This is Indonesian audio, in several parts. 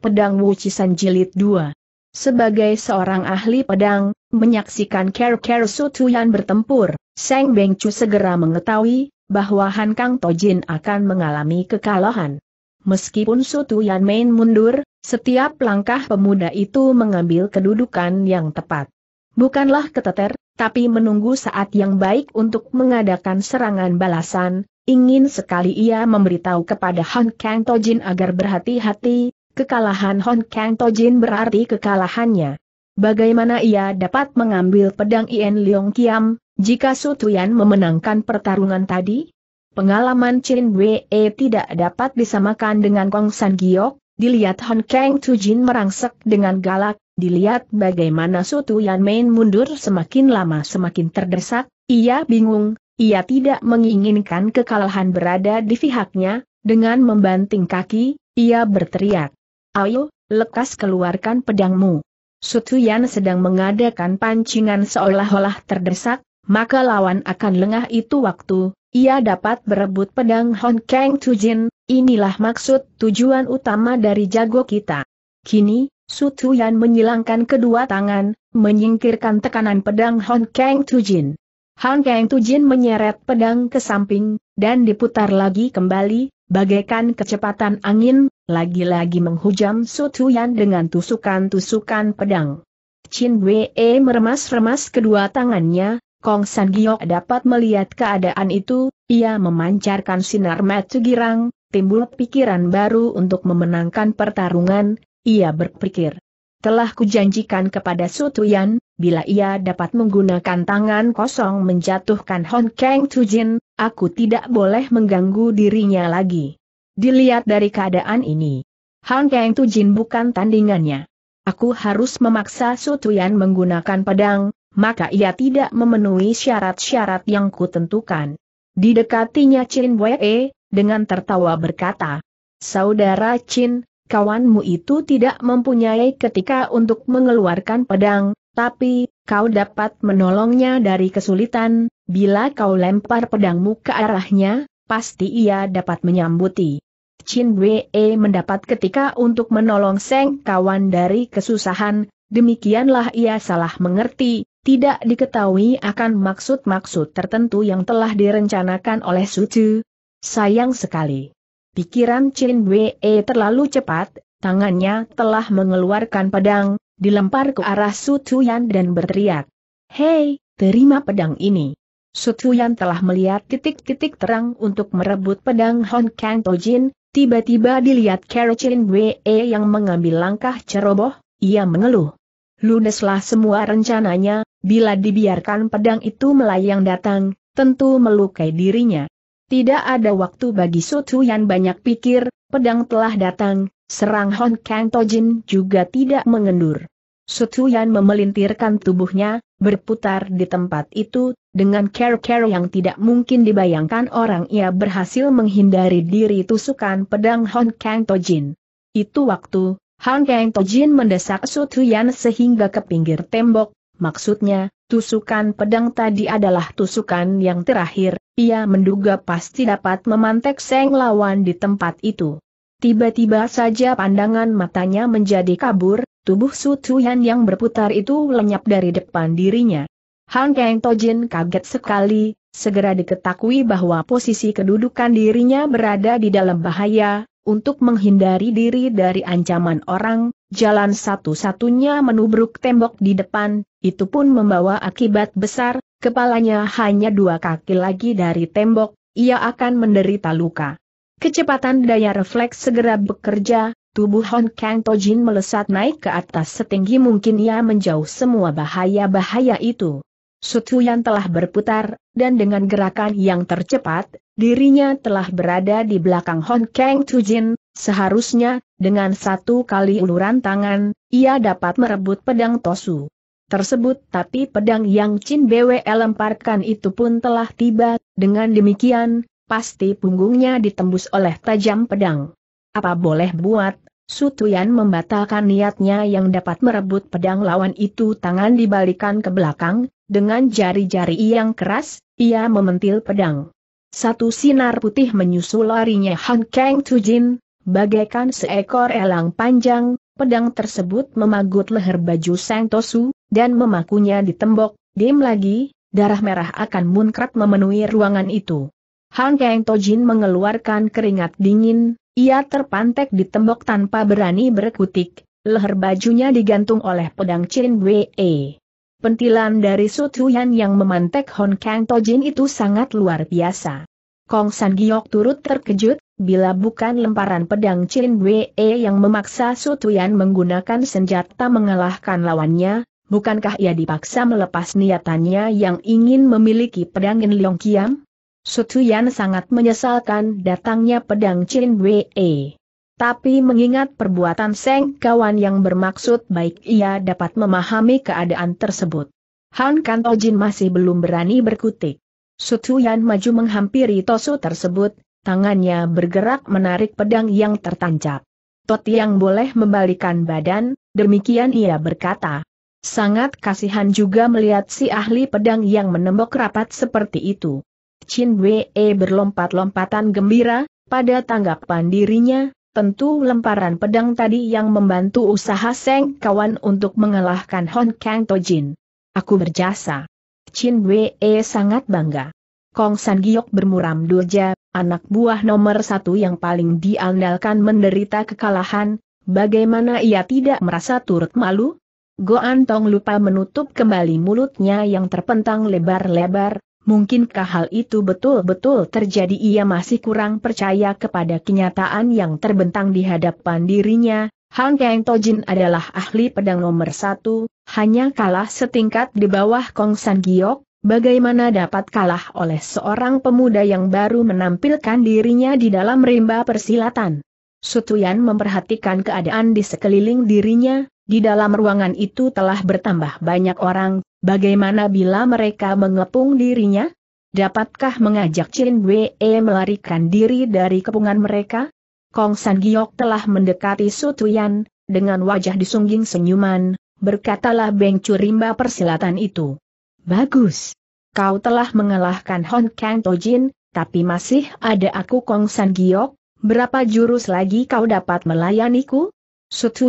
Pedang Wucisan Jilid 2. Sebagai seorang ahli pedang, menyaksikan Ker Ker Sutuyan bertempur, Seng Bengcu segera mengetahui bahwa Han Kang Tojin akan mengalami kekalahan. Meskipun Sutuyan main mundur, setiap langkah pemuda itu mengambil kedudukan yang tepat. Bukanlah keteter, tapi menunggu saat yang baik untuk mengadakan serangan balasan, Ingin sekali ia memberitahu kepada Han Kang Tojin agar berhati-hati, Kekalahan Hon Kang Tojin berarti kekalahannya. Bagaimana ia dapat mengambil pedang Ien Leong Kiam, jika Su Tuyan memenangkan pertarungan tadi? Pengalaman Chin Wei tidak dapat disamakan dengan Kong San Giok, dilihat Hon Kang Jin merangsek dengan galak, dilihat bagaimana Su Tuyan main mundur semakin lama semakin terdesak, ia bingung, ia tidak menginginkan kekalahan berada di pihaknya, dengan membanting kaki, ia berteriak. Ayo, lekas keluarkan pedangmu. Sutuyan sedang mengadakan pancingan seolah-olah terdesak, maka lawan akan lengah itu waktu, ia dapat berebut pedang Hon Kang Tujin, inilah maksud tujuan utama dari jago kita. Kini, Sutuyan menyilangkan kedua tangan, menyingkirkan tekanan pedang Hon Kang Tujin. Han Kang Tujin menyeret pedang ke samping, dan diputar lagi kembali, bagaikan kecepatan angin, lagi-lagi menghujam Su Yan dengan tusukan-tusukan pedang. Chin Wei meremas-remas kedua tangannya, Kong San Giok dapat melihat keadaan itu, ia memancarkan sinar mata girang, timbul pikiran baru untuk memenangkan pertarungan, ia berpikir. Telah kujanjikan kepada Sutuyan, bila ia dapat menggunakan tangan kosong menjatuhkan Hon Kang Tujin, aku tidak boleh mengganggu dirinya lagi. Dilihat dari keadaan ini, Hon Kang Tujin bukan tandingannya. Aku harus memaksa Sutuyan menggunakan pedang, maka ia tidak memenuhi syarat-syarat yang kutentukan. Didekatinya Chin Wei, dengan tertawa berkata, Saudara Chin, kawanmu itu tidak mempunyai ketika untuk mengeluarkan pedang, tapi, kau dapat menolongnya dari kesulitan, bila kau lempar pedangmu ke arahnya, pasti ia dapat menyambuti. Chin Wei mendapat ketika untuk menolong Seng kawan dari kesusahan, demikianlah ia salah mengerti, tidak diketahui akan maksud-maksud tertentu yang telah direncanakan oleh Suci. Sayang sekali. Pikiran Chin Wei terlalu cepat, tangannya telah mengeluarkan pedang, dilempar ke arah Sutuyan dan berteriak. Hei, terima pedang ini. Sutuyan telah melihat titik-titik terang untuk merebut pedang Hon Kang Tojin, tiba-tiba dilihat Carol Chin Wei yang mengambil langkah ceroboh, ia mengeluh. Ludeslah semua rencananya, bila dibiarkan pedang itu melayang datang, tentu melukai dirinya. Tidak ada waktu bagi Sutu yang banyak pikir, pedang telah datang, serang Hon Kang Tojin juga tidak mengendur. Sutu Yan memelintirkan tubuhnya, berputar di tempat itu, dengan care-care yang tidak mungkin dibayangkan orang ia berhasil menghindari diri tusukan pedang Hon Kang Tojin. Itu waktu, Hon Kang Tojin mendesak Sutu Yan sehingga ke pinggir tembok, maksudnya, tusukan pedang tadi adalah tusukan yang terakhir, ia menduga pasti dapat memantek Seng lawan di tempat itu. Tiba-tiba saja pandangan matanya menjadi kabur, tubuh Su Tuyan yang berputar itu lenyap dari depan dirinya. Han Kang Tojin kaget sekali, segera diketahui bahwa posisi kedudukan dirinya berada di dalam bahaya, untuk menghindari diri dari ancaman orang, Jalan satu-satunya menubruk tembok di depan, itu pun membawa akibat besar, kepalanya hanya dua kaki lagi dari tembok, ia akan menderita luka. Kecepatan daya refleks segera bekerja, tubuh Hon Kang Tojin melesat naik ke atas setinggi mungkin ia menjauh semua bahaya-bahaya itu. Sutuyan telah berputar, dan dengan gerakan yang tercepat, dirinya telah berada di belakang Hon Kang Tojin, seharusnya dengan satu kali uluran tangan, ia dapat merebut pedang Tosu tersebut tapi pedang yang Chin Bwe lemparkan itu pun telah tiba, dengan demikian, pasti punggungnya ditembus oleh tajam pedang. Apa boleh buat, Sutuyan membatalkan niatnya yang dapat merebut pedang lawan itu tangan dibalikan ke belakang, dengan jari-jari yang keras, ia mementil pedang. Satu sinar putih menyusul larinya Han Kang Tujin, Bagaikan seekor elang panjang, pedang tersebut memagut leher baju Sang Tosu, dan memakunya di tembok, dim lagi, darah merah akan munkrat memenuhi ruangan itu. Hang Kang Tojin mengeluarkan keringat dingin, ia terpantek di tembok tanpa berani berkutik, leher bajunya digantung oleh pedang Chin Wei. Pentilan dari Sutuyan yang memantek Hong Kang Tojin itu sangat luar biasa. Kong San Giok turut terkejut, bila bukan lemparan pedang Chin Wei yang memaksa Su Sutuyan menggunakan senjata mengalahkan lawannya, bukankah ia dipaksa melepas niatannya yang ingin memiliki pedang In Leong Kiam? Sutuyan sangat menyesalkan datangnya pedang Chin Wei. Tapi mengingat perbuatan Seng kawan yang bermaksud baik ia dapat memahami keadaan tersebut. Han Kanto Jin masih belum berani berkutik. Su Sutuyan maju menghampiri Tosu tersebut, Tangannya bergerak menarik pedang yang tertancap. Tot yang boleh membalikan badan, demikian ia berkata. Sangat kasihan juga melihat si ahli pedang yang menembok rapat seperti itu. Chin Wei berlompat-lompatan gembira, pada tanggapan dirinya, tentu lemparan pedang tadi yang membantu usaha Seng kawan untuk mengalahkan Hon Kang Tojin. Aku berjasa. Chin Wei sangat bangga. Kong San Giok bermuram durja, Anak buah nomor satu yang paling diandalkan menderita kekalahan, bagaimana ia tidak merasa turut malu? Go Antong lupa menutup kembali mulutnya yang terpentang lebar-lebar, mungkinkah hal itu betul-betul terjadi ia masih kurang percaya kepada kenyataan yang terbentang di hadapan dirinya, Hang Kang Tojin adalah ahli pedang nomor satu, hanya kalah setingkat di bawah Kong San Giok, Bagaimana dapat kalah oleh seorang pemuda yang baru menampilkan dirinya di dalam rimba persilatan? Sutuyan memperhatikan keadaan di sekeliling dirinya, di dalam ruangan itu telah bertambah banyak orang, bagaimana bila mereka mengepung dirinya? Dapatkah mengajak Chin Wei melarikan diri dari kepungan mereka? Kong San Giok telah mendekati Sutuyan, dengan wajah disungging senyuman, berkatalah Beng Curimba persilatan itu. Bagus. Kau telah mengalahkan Hon Kang Tojin, tapi masih ada aku Kong San Giok, berapa jurus lagi kau dapat melayaniku?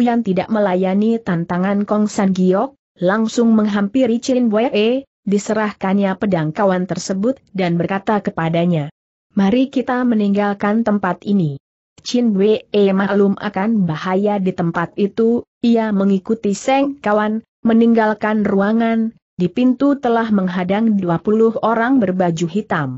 yang tidak melayani tantangan Kong San Giok, langsung menghampiri Chin Wei, diserahkannya pedang kawan tersebut dan berkata kepadanya, Mari kita meninggalkan tempat ini. Chin Wei maklum akan bahaya di tempat itu, ia mengikuti Seng kawan, meninggalkan ruangan, di pintu telah menghadang 20 orang berbaju hitam.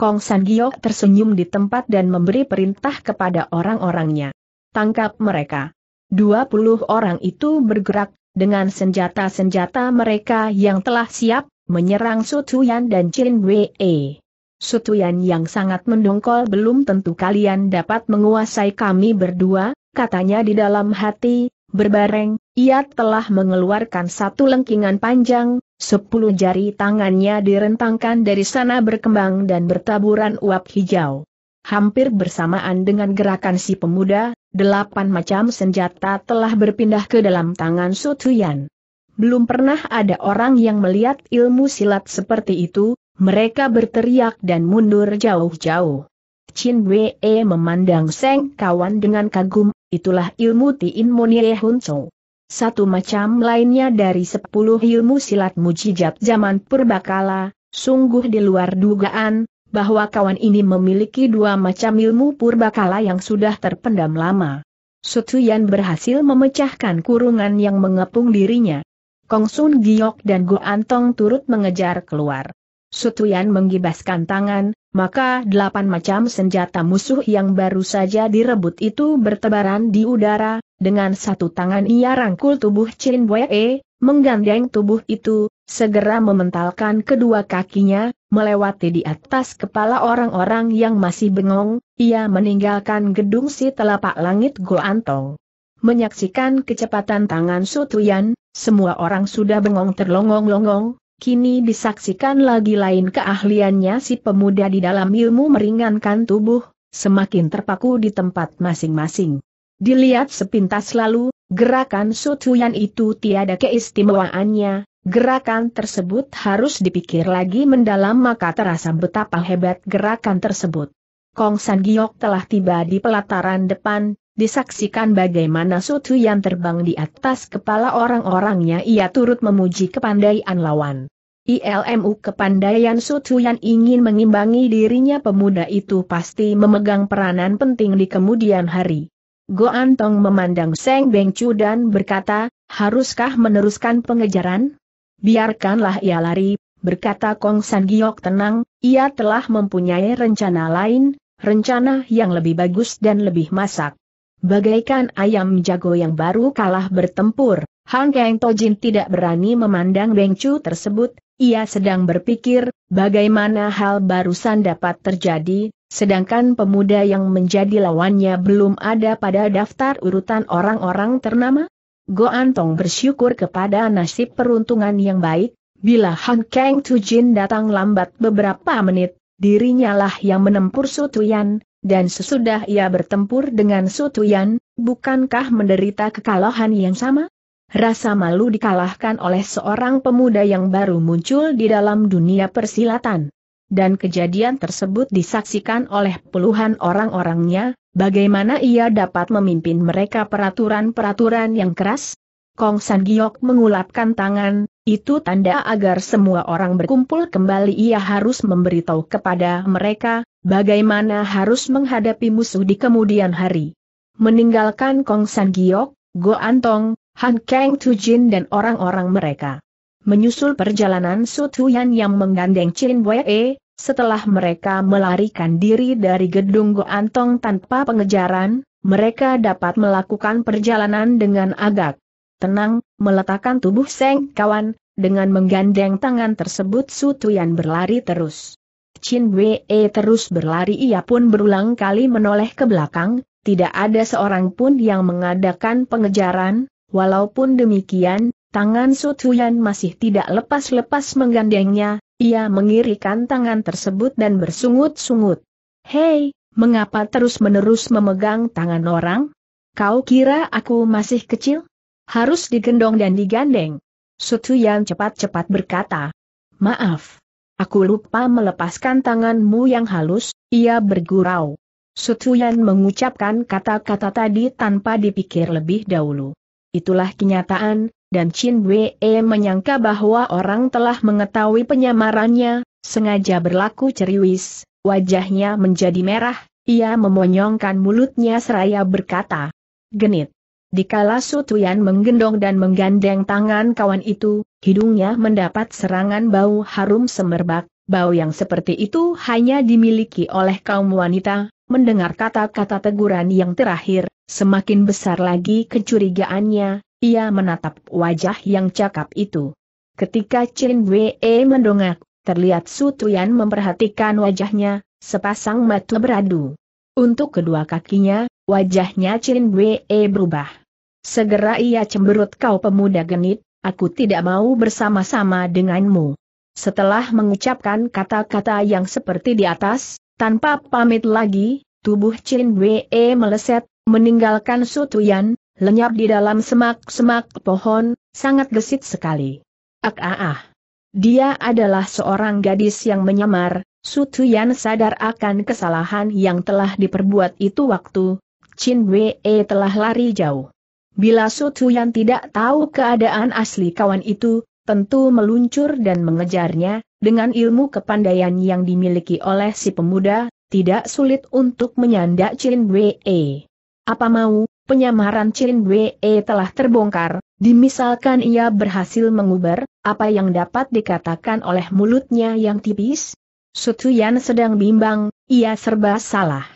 Kong San Giok tersenyum di tempat dan memberi perintah kepada orang-orangnya. Tangkap mereka. 20 orang itu bergerak, dengan senjata-senjata mereka yang telah siap, menyerang Sutuyan dan Chin Wei. Sutuyan yang sangat mendongkol belum tentu kalian dapat menguasai kami berdua, katanya di dalam hati, Berbareng, ia telah mengeluarkan satu lengkingan panjang, sepuluh jari tangannya direntangkan dari sana berkembang dan bertaburan uap hijau. Hampir bersamaan dengan gerakan si pemuda, delapan macam senjata telah berpindah ke dalam tangan Sutuyan. Belum pernah ada orang yang melihat ilmu silat seperti itu, mereka berteriak dan mundur jauh-jauh. Chin Wee memandang Seng kawan dengan kagum, itulah ilmu Tiin Monie Hun Chou. Satu macam lainnya dari sepuluh ilmu silat mujijat zaman purbakala, sungguh di luar dugaan, bahwa kawan ini memiliki dua macam ilmu purbakala yang sudah terpendam lama. Sutuyan berhasil memecahkan kurungan yang mengepung dirinya. Kong Sun Giok dan Go Antong turut mengejar keluar. Sutuyan menggibaskan tangan, maka delapan macam senjata musuh yang baru saja direbut itu bertebaran di udara, dengan satu tangan ia rangkul tubuh Chin Wee, menggandeng tubuh itu, segera mementalkan kedua kakinya, melewati di atas kepala orang-orang yang masih bengong, ia meninggalkan gedung si telapak langit Antong. Menyaksikan kecepatan tangan Sutuyan, semua orang sudah bengong terlongong-longong, Kini disaksikan lagi lain keahliannya si pemuda di dalam ilmu meringankan tubuh, semakin terpaku di tempat masing-masing. Dilihat sepintas lalu, gerakan Sutuyan itu tiada keistimewaannya, gerakan tersebut harus dipikir lagi mendalam maka terasa betapa hebat gerakan tersebut. Kong San Giok telah tiba di pelataran depan, disaksikan bagaimana Sutu yang terbang di atas kepala orang-orangnya ia turut memuji kepandaian lawan. ILMU kepandaian Sutu yang ingin mengimbangi dirinya pemuda itu pasti memegang peranan penting di kemudian hari. Go Antong memandang Seng Beng Chu dan berkata, haruskah meneruskan pengejaran? Biarkanlah ia lari, berkata Kong San Giok tenang, ia telah mempunyai rencana lain, rencana yang lebih bagus dan lebih masak. Bagaikan ayam jago yang baru kalah bertempur, Hang Kang Tojin tidak berani memandang Beng Chu tersebut, ia sedang berpikir, bagaimana hal barusan dapat terjadi, sedangkan pemuda yang menjadi lawannya belum ada pada daftar urutan orang-orang ternama? Go Antong bersyukur kepada nasib peruntungan yang baik, bila Hang Kang Tojin datang lambat beberapa menit, dirinya lah yang menempuh Sutuyan, dan sesudah ia bertempur dengan Sutuyan, bukankah menderita kekalahan yang sama? rasa malu dikalahkan oleh seorang pemuda yang baru muncul di dalam dunia persilatan. Dan kejadian tersebut disaksikan oleh puluhan orang-orangnya, bagaimana ia dapat memimpin mereka peraturan-peraturan yang keras? Kong San Giok mengulapkan tangan, itu tanda agar semua orang berkumpul kembali ia harus memberitahu kepada mereka, bagaimana harus menghadapi musuh di kemudian hari. Meninggalkan Kong San Giok, Go Antong, Han Kang Tu Jin, dan orang-orang mereka. Menyusul perjalanan Su Yan yang menggandeng Chin Wei, e. setelah mereka melarikan diri dari gedung Goantong tanpa pengejaran, mereka dapat melakukan perjalanan dengan agak tenang, meletakkan tubuh Seng kawan, dengan menggandeng tangan tersebut Su Yan berlari terus. Chin Wei e terus berlari ia pun berulang kali menoleh ke belakang, tidak ada seorang pun yang mengadakan pengejaran, Walaupun demikian, tangan Sutuyan masih tidak lepas-lepas menggandengnya, ia mengirikan tangan tersebut dan bersungut-sungut. Hei, mengapa terus-menerus memegang tangan orang? Kau kira aku masih kecil? Harus digendong dan digandeng. Sutuyan cepat-cepat berkata. Maaf. Aku lupa melepaskan tanganmu yang halus, ia bergurau. Sutuyan mengucapkan kata-kata tadi tanpa dipikir lebih dahulu. Itulah kenyataan, dan Chin Wei menyangka bahwa orang telah mengetahui penyamarannya, sengaja berlaku ceriwis, wajahnya menjadi merah, ia memonyongkan mulutnya seraya berkata, genit. Dikala Sutuyan menggendong dan menggandeng tangan kawan itu, hidungnya mendapat serangan bau harum semerbak, bau yang seperti itu hanya dimiliki oleh kaum wanita, mendengar kata-kata teguran yang terakhir, Semakin besar lagi kecurigaannya, ia menatap wajah yang cakap itu. Ketika Chin Wei mendongak, terlihat Su Tuyan memperhatikan wajahnya, sepasang mata beradu. Untuk kedua kakinya, wajahnya Chin Wei berubah. Segera ia cemberut kau pemuda genit, aku tidak mau bersama-sama denganmu. Setelah mengucapkan kata-kata yang seperti di atas, tanpa pamit lagi, tubuh Chin Wei meleset, Meninggalkan Sutuyan, lenyap di dalam semak-semak pohon, sangat gesit sekali. Ak ah ah. Dia adalah seorang gadis yang menyamar, Sutuyan sadar akan kesalahan yang telah diperbuat itu waktu, Chin Wei telah lari jauh. Bila Sutuyan tidak tahu keadaan asli kawan itu, tentu meluncur dan mengejarnya, dengan ilmu kepandaian yang dimiliki oleh si pemuda, tidak sulit untuk menyandak Chin Wei. Apa mau, penyamaran Chin Wei telah terbongkar, dimisalkan ia berhasil menguber, apa yang dapat dikatakan oleh mulutnya yang tipis? Sutuyan sedang bimbang, ia serba salah.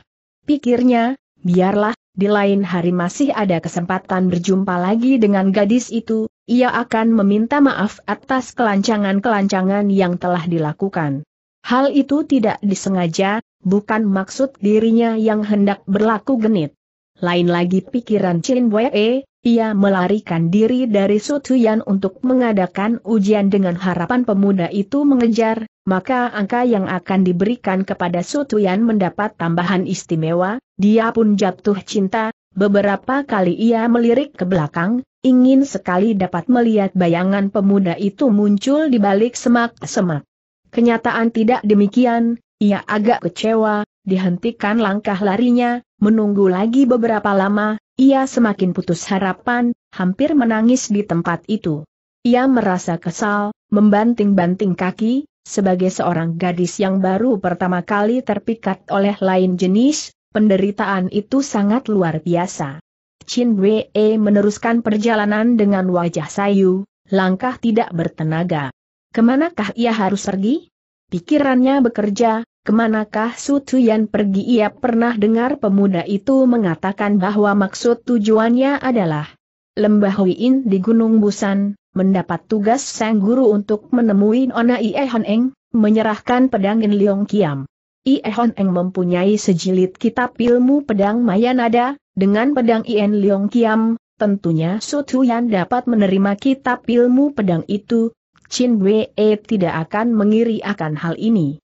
Pikirnya, biarlah, di lain hari masih ada kesempatan berjumpa lagi dengan gadis itu, ia akan meminta maaf atas kelancangan-kelancangan yang telah dilakukan. Hal itu tidak disengaja, bukan maksud dirinya yang hendak berlaku genit. Lain lagi pikiran Chin Wei, eh, ia melarikan diri dari Sutuyan untuk mengadakan ujian dengan harapan pemuda itu mengejar, maka angka yang akan diberikan kepada Sutuyan mendapat tambahan istimewa, dia pun jatuh cinta, beberapa kali ia melirik ke belakang, ingin sekali dapat melihat bayangan pemuda itu muncul di balik semak-semak. Kenyataan tidak demikian, ia agak kecewa, dihentikan langkah larinya, menunggu lagi beberapa lama, ia semakin putus harapan, hampir menangis di tempat itu. Ia merasa kesal, membanting-banting kaki, sebagai seorang gadis yang baru pertama kali terpikat oleh lain jenis, penderitaan itu sangat luar biasa. Chin Wei meneruskan perjalanan dengan wajah sayu, langkah tidak bertenaga. Kemanakah ia harus pergi? Pikirannya bekerja, Kemanakah Su Tuyan pergi ia pernah dengar pemuda itu mengatakan bahwa maksud tujuannya adalah Lembah Huiin di Gunung Busan, mendapat tugas sang guru untuk menemui Ona Ie Hon menyerahkan pedang In Leong Kiam. Ie Hon mempunyai sejilid kitab ilmu pedang Mayanada, dengan pedang Ien Leong Kiam, tentunya Su Tuyan dapat menerima kitab ilmu pedang itu, Chin Wei tidak akan mengiri akan hal ini.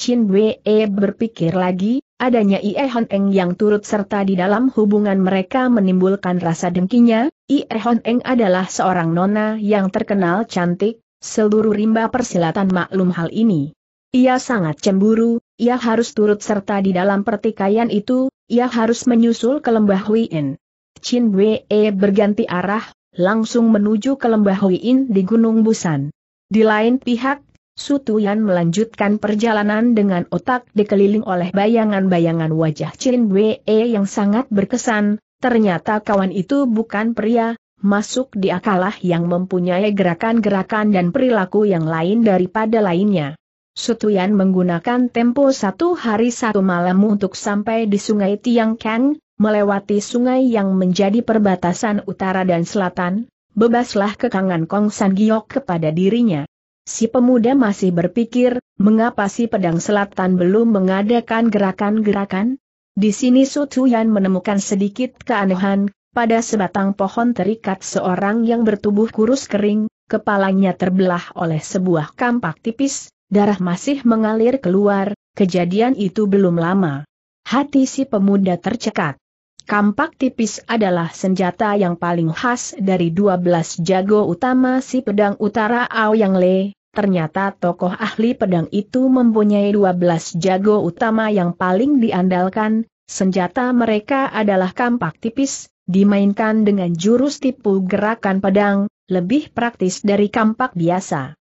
Chin Wei berpikir lagi, adanya Ie Hon Eng yang turut serta di dalam hubungan mereka menimbulkan rasa dengkinya, Ie Hon Eng adalah seorang nona yang terkenal cantik, seluruh rimba persilatan maklum hal ini. Ia sangat cemburu, ia harus turut serta di dalam pertikaian itu, ia harus menyusul ke lembah Huiin. Chin Wei berganti arah, langsung menuju ke lembah Huiin di Gunung Busan. Di lain pihak, Sutuyan melanjutkan perjalanan dengan otak dikeliling oleh bayangan-bayangan wajah Chin Wei yang sangat berkesan, ternyata kawan itu bukan pria, masuk di akalah yang mempunyai gerakan-gerakan dan perilaku yang lain daripada lainnya. Sutuyan menggunakan tempo satu hari satu malam untuk sampai di sungai Tiang Kang, melewati sungai yang menjadi perbatasan utara dan selatan, bebaslah kekangan Kong San Giok kepada dirinya. Si pemuda masih berpikir, mengapa si pedang selatan belum mengadakan gerakan-gerakan? Di sini Sutuyan menemukan sedikit keanehan, pada sebatang pohon terikat seorang yang bertubuh kurus kering, kepalanya terbelah oleh sebuah kampak tipis, darah masih mengalir keluar, kejadian itu belum lama. Hati si pemuda tercekat. Kampak tipis adalah senjata yang paling khas dari 12 jago utama si pedang utara Ao Yang Le, Ternyata tokoh ahli pedang itu mempunyai 12 jago utama yang paling diandalkan, senjata mereka adalah kampak tipis, dimainkan dengan jurus tipu gerakan pedang, lebih praktis dari kampak biasa.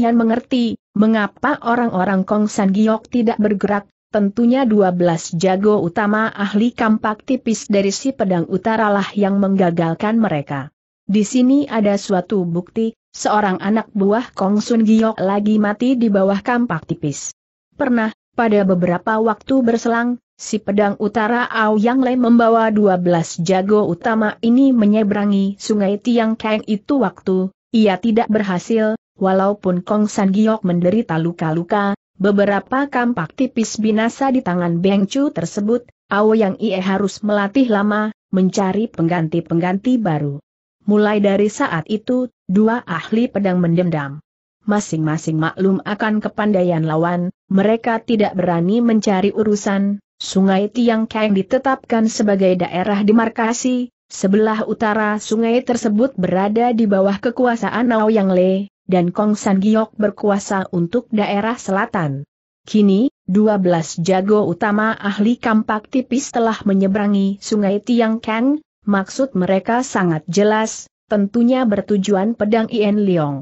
yang mengerti, mengapa orang-orang Kong San Giok tidak bergerak, tentunya 12 jago utama ahli kampak tipis dari si pedang utaralah yang menggagalkan mereka. Di sini ada suatu bukti, seorang anak buah Kong Sun Giok lagi mati di bawah kampak tipis. Pernah, pada beberapa waktu berselang, si pedang utara Ao Yang Lei membawa 12 jago utama ini menyeberangi sungai Tiang Kang itu waktu, ia tidak berhasil, walaupun Kong San Giok menderita luka-luka, beberapa kampak tipis binasa di tangan Beng Chu tersebut, Ao Yang Ie harus melatih lama, mencari pengganti-pengganti baru. Mulai dari saat itu, dua ahli pedang mendendam. Masing-masing maklum akan kepandaian lawan, mereka tidak berani mencari urusan, Sungai Tiang Kang ditetapkan sebagai daerah demarkasi, sebelah utara sungai tersebut berada di bawah kekuasaan Nao Yang Le, dan Kong San Giok berkuasa untuk daerah selatan. Kini, 12 jago utama ahli kampak tipis telah menyeberangi sungai Tiang Kang, Maksud mereka sangat jelas, tentunya bertujuan pedang Ien Liong.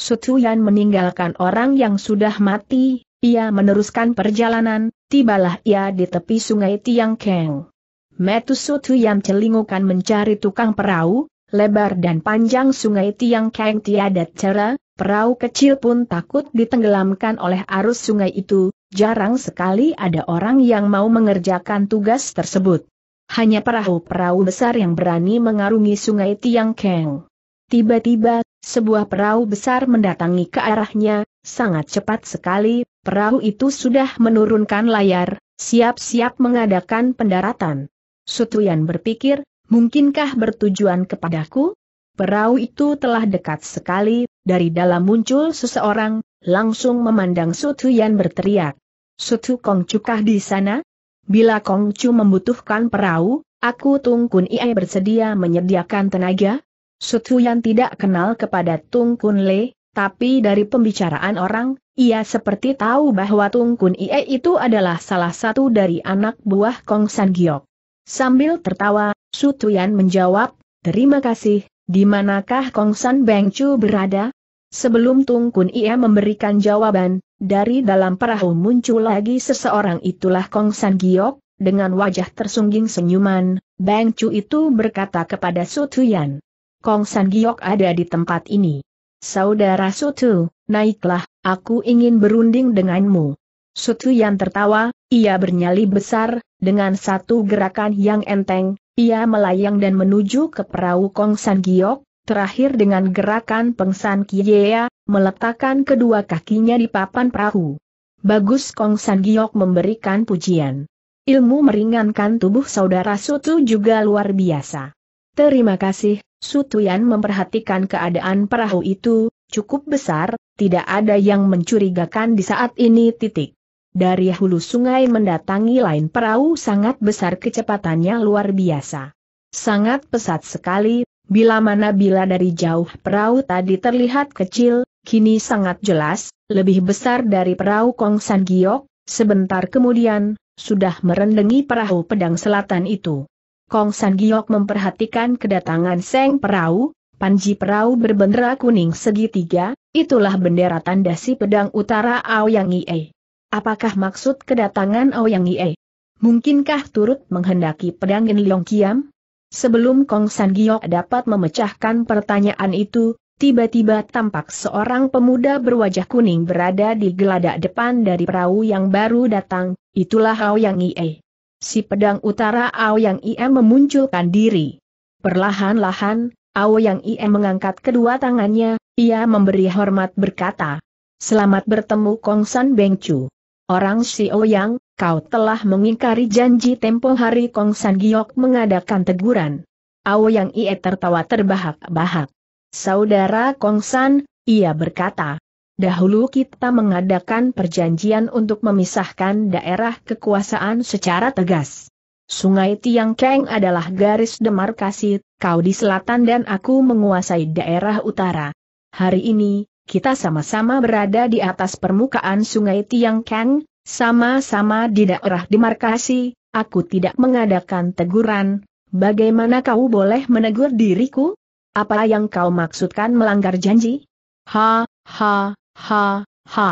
Sutuyan meninggalkan orang yang sudah mati, ia meneruskan perjalanan, tibalah ia di tepi sungai Tiang Keng. Metusutuyan celingukan mencari tukang perahu, lebar dan panjang sungai Tiang Keng tiada cara, Perahu kecil pun takut ditenggelamkan oleh arus sungai itu, jarang sekali ada orang yang mau mengerjakan tugas tersebut. Hanya perahu-perahu besar yang berani mengarungi sungai Tiang Keng. Tiba-tiba, sebuah perahu besar mendatangi ke arahnya, sangat cepat sekali, perahu itu sudah menurunkan layar, siap-siap mengadakan pendaratan. Sutuyan berpikir, mungkinkah bertujuan kepadaku? Perahu itu telah dekat sekali, dari dalam muncul seseorang, langsung memandang Sutuyan berteriak. Sutu Kong Cukah di sana? Bila Kong Chu membutuhkan perahu, aku Tung Kun Ie bersedia menyediakan tenaga? Sutuyan tidak kenal kepada Tung Kun Le, tapi dari pembicaraan orang, ia seperti tahu bahwa Tung Kun Ie itu adalah salah satu dari anak buah Kong San Giok. Sambil tertawa, Sutuyan menjawab, Terima kasih, di manakah Kong San Beng Chu berada? Sebelum Tung Kun Ie memberikan jawaban, dari dalam perahu muncul lagi seseorang itulah Kong San Giok, dengan wajah tersungging senyuman, Bang Chu itu berkata kepada Su Tuyan. Kong San Giok ada di tempat ini. Saudara Su Tu, naiklah, aku ingin berunding denganmu. Su Tuyan tertawa, ia bernyali besar, dengan satu gerakan yang enteng, ia melayang dan menuju ke perahu Kong San Giok, Terakhir dengan gerakan pengsan Kiea, meletakkan kedua kakinya di papan perahu. Bagus Kong San Giok memberikan pujian. Ilmu meringankan tubuh saudara Sutu juga luar biasa. Terima kasih, Sutuyan memperhatikan keadaan perahu itu, cukup besar, tidak ada yang mencurigakan di saat ini titik. Dari hulu sungai mendatangi lain perahu sangat besar kecepatannya luar biasa. Sangat pesat sekali, Bila mana bila dari jauh perahu tadi terlihat kecil, kini sangat jelas, lebih besar dari perahu Kong San Giok, sebentar kemudian, sudah merendengi perahu pedang selatan itu. Kong San Giok memperhatikan kedatangan Seng Perahu, Panji Perahu berbendera kuning segitiga, itulah bendera tanda si pedang utara Aoyang Ie. Apakah maksud kedatangan Aoyang Ie? Mungkinkah turut menghendaki pedang In Leong Kiam? Sebelum Kong San Giok dapat memecahkan pertanyaan itu, tiba-tiba tampak seorang pemuda berwajah kuning berada di geladak depan dari perahu yang baru datang, itulah Yang Ie. Si pedang utara Yang Ie memunculkan diri. Perlahan-lahan, Yang Ie mengangkat kedua tangannya, ia memberi hormat berkata, Selamat bertemu Kong San Beng Chu. Orang Si Ouyang, kau telah mengingkari janji tempo hari Kong San Giok mengadakan teguran. Ouyang Ie tertawa terbahak-bahak. Saudara Kong San, ia berkata, Dahulu kita mengadakan perjanjian untuk memisahkan daerah kekuasaan secara tegas. Sungai Tiang Keng adalah garis demarkasi, kau di selatan dan aku menguasai daerah utara. Hari ini, kita sama-sama berada di atas permukaan sungai Tiangkang, sama-sama di daerah demarkasi, aku tidak mengadakan teguran, bagaimana kau boleh menegur diriku? Apa yang kau maksudkan melanggar janji? Ha, ha, ha, ha.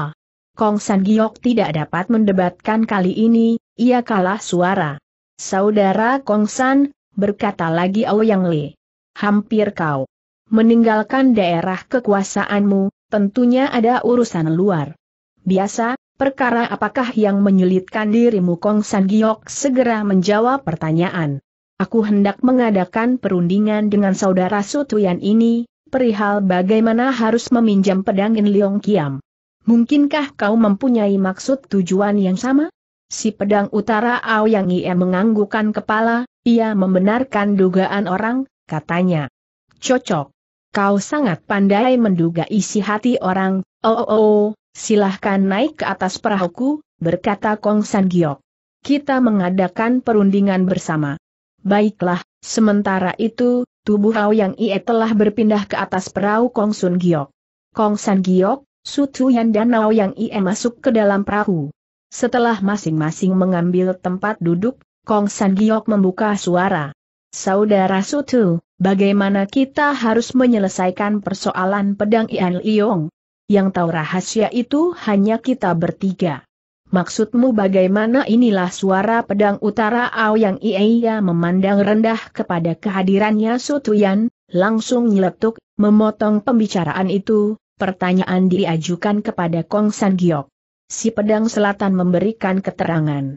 Kong San Giok tidak dapat mendebatkan kali ini, ia kalah suara. Saudara Kong San, berkata lagi Ao Yang Li. Hampir kau meninggalkan daerah kekuasaanmu, tentunya ada urusan luar. Biasa, perkara apakah yang menyulitkan dirimu Kong San Giok segera menjawab pertanyaan. Aku hendak mengadakan perundingan dengan saudara Sutuyan ini, perihal bagaimana harus meminjam pedang In Leong Kiam. Mungkinkah kau mempunyai maksud tujuan yang sama? Si pedang utara Ao Yang Ie menganggukkan kepala, ia membenarkan dugaan orang, katanya. Cocok kau sangat pandai menduga isi hati orang, oh oh oh, silahkan naik ke atas perahuku, berkata Kong San Giok. Kita mengadakan perundingan bersama. Baiklah, sementara itu, tubuh Hao Yang Ie telah berpindah ke atas perahu Kong Sun Giok. Kong San Giok, Su Tuyan dan Hao Yang Ie masuk ke dalam perahu. Setelah masing-masing mengambil tempat duduk, Kong San Giok membuka suara. Saudara Sutu, bagaimana kita harus menyelesaikan persoalan pedang Ian Liong? Yang tahu rahasia itu hanya kita bertiga. Maksudmu bagaimana inilah suara pedang utara Ao yang Ieya memandang rendah kepada kehadirannya Sutuyan, langsung nyeletuk, memotong pembicaraan itu, pertanyaan diajukan kepada Kong San Giok. Si pedang selatan memberikan keterangan.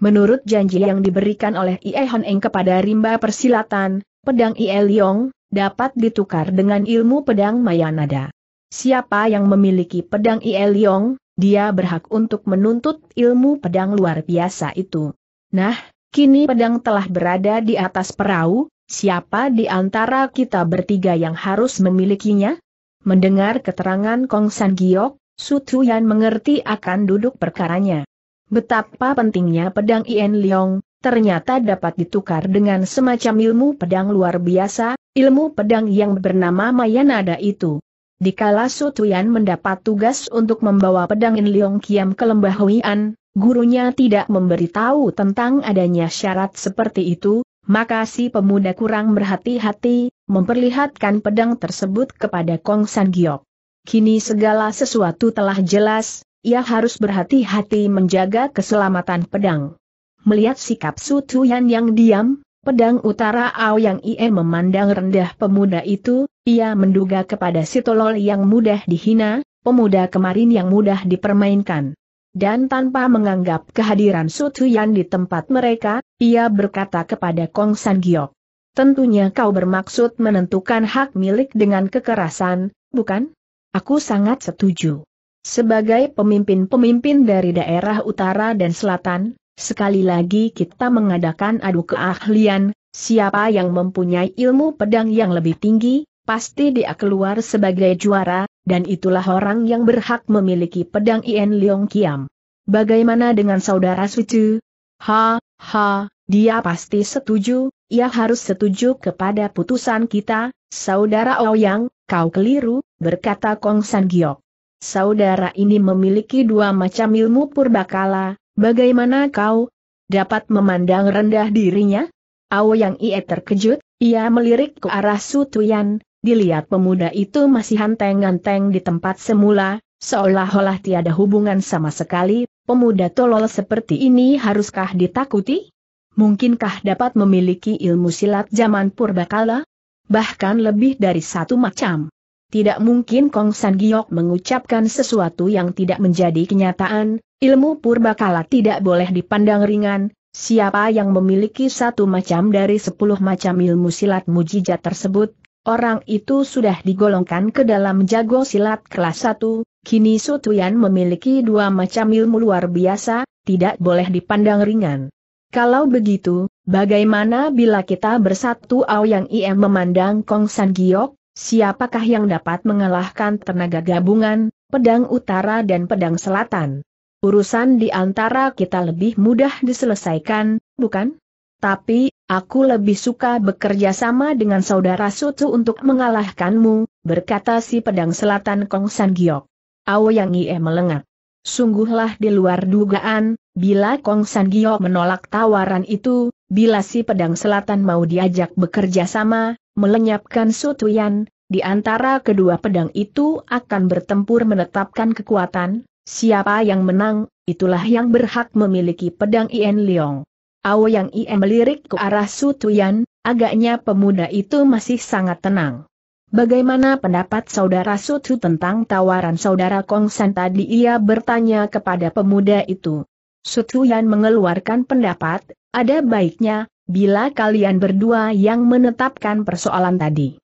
Menurut janji yang diberikan oleh Ie Eng kepada rimba persilatan, pedang Ieliong, dapat ditukar dengan ilmu pedang Mayanada. Siapa yang memiliki pedang Ieliong, dia berhak untuk menuntut ilmu pedang luar biasa itu. Nah, kini pedang telah berada di atas perahu, siapa di antara kita bertiga yang harus memilikinya? Mendengar keterangan Kong San Giok, Sutuyan mengerti akan duduk perkaranya. Betapa pentingnya pedang Ien Leong, ternyata dapat ditukar dengan semacam ilmu pedang luar biasa, ilmu pedang yang bernama Mayanada itu. Dikala Sutuyan mendapat tugas untuk membawa pedang In Leong Kiam ke lembah Huian, gurunya tidak memberitahu tentang adanya syarat seperti itu, maka si pemuda kurang berhati-hati, memperlihatkan pedang tersebut kepada Kong San Giok. Kini segala sesuatu telah jelas, ia harus berhati-hati menjaga keselamatan pedang. Melihat sikap Tuyan yang diam, pedang utara Ao Yang Ie memandang rendah pemuda itu, ia menduga kepada si tolol yang mudah dihina, pemuda kemarin yang mudah dipermainkan. Dan tanpa menganggap kehadiran Tuyan di tempat mereka, ia berkata kepada Kong San Giok. Tentunya kau bermaksud menentukan hak milik dengan kekerasan, bukan? Aku sangat setuju. Sebagai pemimpin-pemimpin dari daerah utara dan selatan, Sekali lagi kita mengadakan adu keahlian, siapa yang mempunyai ilmu pedang yang lebih tinggi, pasti dia keluar sebagai juara, dan itulah orang yang berhak memiliki pedang Ien Leong Kiam. Bagaimana dengan saudara suci Ha, ha, dia pasti setuju, ia harus setuju kepada putusan kita, saudara Ouyang, oh kau keliru, berkata Kong San Giok. Saudara ini memiliki dua macam ilmu purbakala, Bagaimana kau dapat memandang rendah dirinya? Yang Ie terkejut, ia melirik ke arah Sutuyan, dilihat pemuda itu masih hanteng-hanteng di tempat semula, seolah-olah tiada hubungan sama sekali, pemuda tolol seperti ini haruskah ditakuti? Mungkinkah dapat memiliki ilmu silat zaman purbakala? Bahkan lebih dari satu macam. Tidak mungkin Kong San Giok mengucapkan sesuatu yang tidak menjadi kenyataan, Ilmu purbakala tidak boleh dipandang ringan, siapa yang memiliki satu macam dari sepuluh macam ilmu silat mujizat tersebut, orang itu sudah digolongkan ke dalam jago silat kelas satu. kini Sutuyan memiliki dua macam ilmu luar biasa, tidak boleh dipandang ringan. Kalau begitu, bagaimana bila kita bersatu Ao Yang IM memandang Kong San Giok, siapakah yang dapat mengalahkan tenaga gabungan, pedang utara dan pedang selatan? Urusan di antara kita lebih mudah diselesaikan, bukan? Tapi, aku lebih suka bekerja sama dengan saudara Sutu untuk mengalahkanmu, berkata si pedang selatan Kong San Giok. Ao Yang Ie melengak. Sungguhlah di luar dugaan, bila Kong San Giok menolak tawaran itu, bila si pedang selatan mau diajak bekerja sama, melenyapkan Sutuyan, di antara kedua pedang itu akan bertempur menetapkan kekuatan, Siapa yang menang, itulah yang berhak memiliki pedang Ien Leong. yang Ien melirik ke arah Su Tuyan, agaknya pemuda itu masih sangat tenang. Bagaimana pendapat saudara Su Sutu tentang tawaran saudara Kong San tadi ia bertanya kepada pemuda itu. Su Sutuyan mengeluarkan pendapat, ada baiknya, bila kalian berdua yang menetapkan persoalan tadi.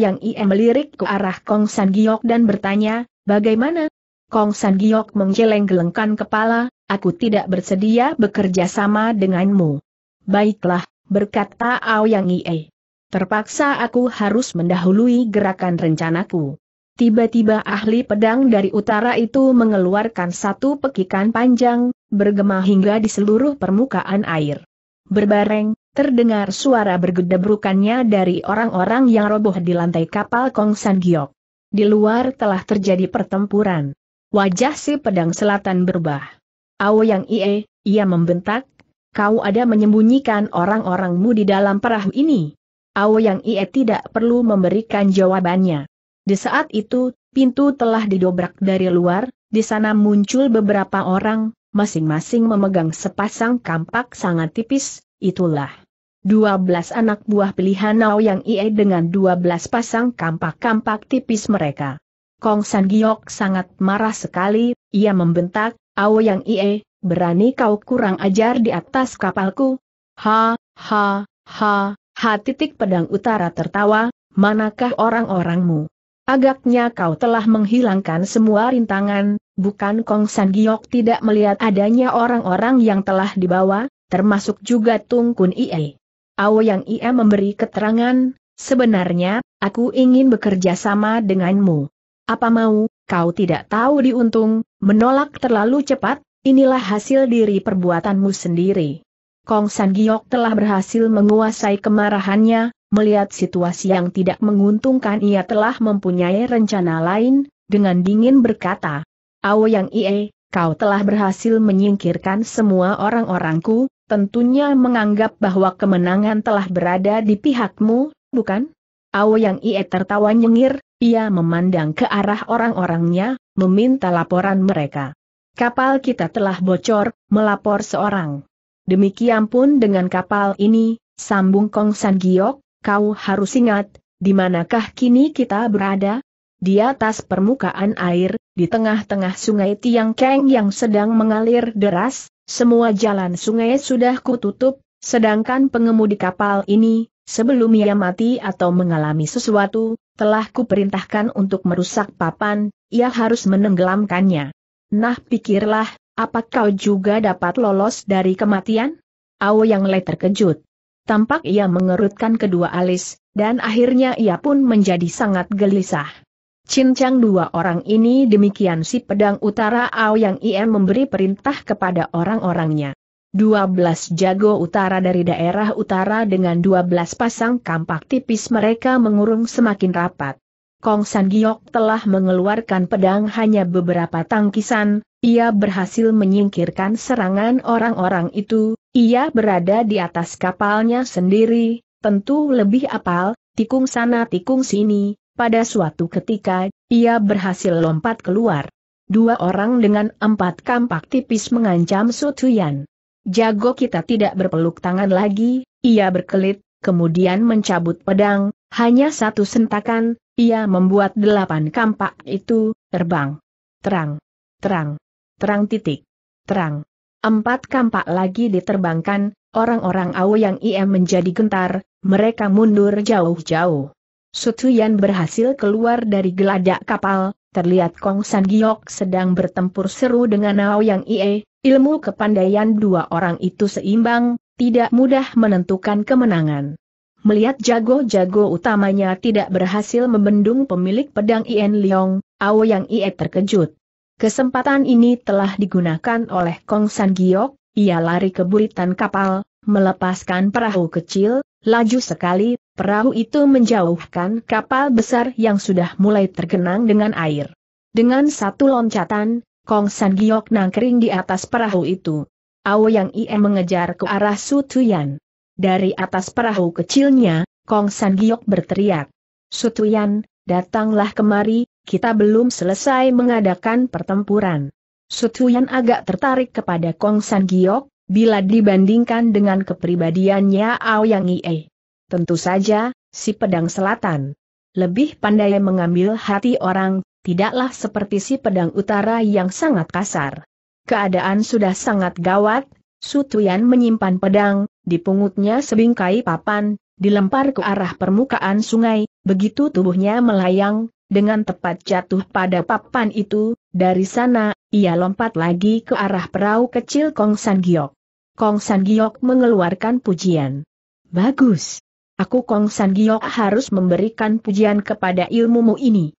yang Ien melirik ke arah Kong San Giok dan bertanya, bagaimana? Kong San Giok menggeleng-gelengkan kepala, aku tidak bersedia bekerja sama denganmu. Baiklah, berkata Ao Yang Ie. Terpaksa aku harus mendahului gerakan rencanaku. Tiba-tiba ahli pedang dari utara itu mengeluarkan satu pekikan panjang, bergema hingga di seluruh permukaan air. Berbareng, terdengar suara bergedebrukannya dari orang-orang yang roboh di lantai kapal Kong San Giok. Di luar telah terjadi pertempuran. Wajah si pedang selatan berubah. Awo yang ie, ia membentak, kau ada menyembunyikan orang-orangmu di dalam perahu ini. Awo yang ie tidak perlu memberikan jawabannya. Di saat itu, pintu telah didobrak dari luar, di sana muncul beberapa orang, masing-masing memegang sepasang kampak sangat tipis, itulah. dua belas anak buah pilihan Awo yang ie dengan dua belas pasang kampak-kampak tipis mereka. Kong San Giok sangat marah sekali, ia membentak, Awo Yang Ie, berani kau kurang ajar di atas kapalku? Ha, ha, ha, ha titik pedang utara tertawa, manakah orang-orangmu? Agaknya kau telah menghilangkan semua rintangan, bukan Kong San Giok tidak melihat adanya orang-orang yang telah dibawa, termasuk juga Tung Kun Ie. Awo Yang Ie memberi keterangan, sebenarnya, aku ingin bekerja sama denganmu. Apa mau, kau tidak tahu diuntung, menolak terlalu cepat, inilah hasil diri perbuatanmu sendiri. Kong San Giok telah berhasil menguasai kemarahannya, melihat situasi yang tidak menguntungkan ia telah mempunyai rencana lain, dengan dingin berkata, Ao Yang Ie, kau telah berhasil menyingkirkan semua orang-orangku, tentunya menganggap bahwa kemenangan telah berada di pihakmu, bukan? Ao Yang Ie tertawa nyengir, ia memandang ke arah orang-orangnya, meminta laporan mereka. Kapal kita telah bocor, melapor seorang. Demikian pun dengan kapal ini, sambung Kong San Giok, kau harus ingat, di manakah kini kita berada? Di atas permukaan air, di tengah-tengah sungai Tiang Keng yang sedang mengalir deras, semua jalan sungai sudah kututup, sedangkan pengemudi kapal ini, Sebelum ia mati atau mengalami sesuatu, telah kuperintahkan untuk merusak papan, ia harus menenggelamkannya. Nah pikirlah, apa kau juga dapat lolos dari kematian? Ao Yang Le terkejut. Tampak ia mengerutkan kedua alis, dan akhirnya ia pun menjadi sangat gelisah. Cincang dua orang ini demikian si pedang utara Ao Yang Ie memberi perintah kepada orang-orangnya. 12 jago utara dari daerah utara dengan 12 pasang kampak tipis mereka mengurung semakin rapat. Kong San Giok telah mengeluarkan pedang hanya beberapa tangkisan, ia berhasil menyingkirkan serangan orang-orang itu, ia berada di atas kapalnya sendiri, tentu lebih apal, tikung sana tikung sini, pada suatu ketika, ia berhasil lompat keluar. Dua orang dengan empat kampak tipis mengancam Tuyan. Jago kita tidak berpeluk tangan lagi, ia berkelit, kemudian mencabut pedang, hanya satu sentakan, ia membuat delapan kampak itu, terbang. Terang. Terang. Terang titik. Terang. Empat kampak lagi diterbangkan, orang-orang awo yang ia menjadi gentar, mereka mundur jauh-jauh. Sutuyan berhasil keluar dari geladak kapal, terlihat Kong San Giok sedang bertempur seru dengan Nao Yang Ie, ilmu kepandaian dua orang itu seimbang, tidak mudah menentukan kemenangan. Melihat jago-jago utamanya tidak berhasil membendung pemilik pedang Ien Leong, Ao Yang Ie terkejut. Kesempatan ini telah digunakan oleh Kong San Giok, ia lari ke buritan kapal, melepaskan perahu kecil, laju sekali, Perahu itu menjauhkan kapal besar yang sudah mulai tergenang dengan air. Dengan satu loncatan, Kong San Giok nangkering di atas perahu itu. Ao Yang Ie mengejar ke arah Su Tuyan. Dari atas perahu kecilnya, Kong San Giok berteriak. Su Tuyan, datanglah kemari, kita belum selesai mengadakan pertempuran. Su Tuyan agak tertarik kepada Kong San Giok, bila dibandingkan dengan kepribadiannya Ao Yang Ie. Tentu saja, si pedang selatan. Lebih pandai mengambil hati orang, tidaklah seperti si pedang utara yang sangat kasar. Keadaan sudah sangat gawat, Sutuyan menyimpan pedang, di pungutnya sebingkai papan, dilempar ke arah permukaan sungai, begitu tubuhnya melayang, dengan tepat jatuh pada papan itu, dari sana, ia lompat lagi ke arah perahu kecil Kong San Giok. Kong San Giok mengeluarkan pujian. Bagus. Aku Kong San Giok harus memberikan pujian kepada ilmumu ini.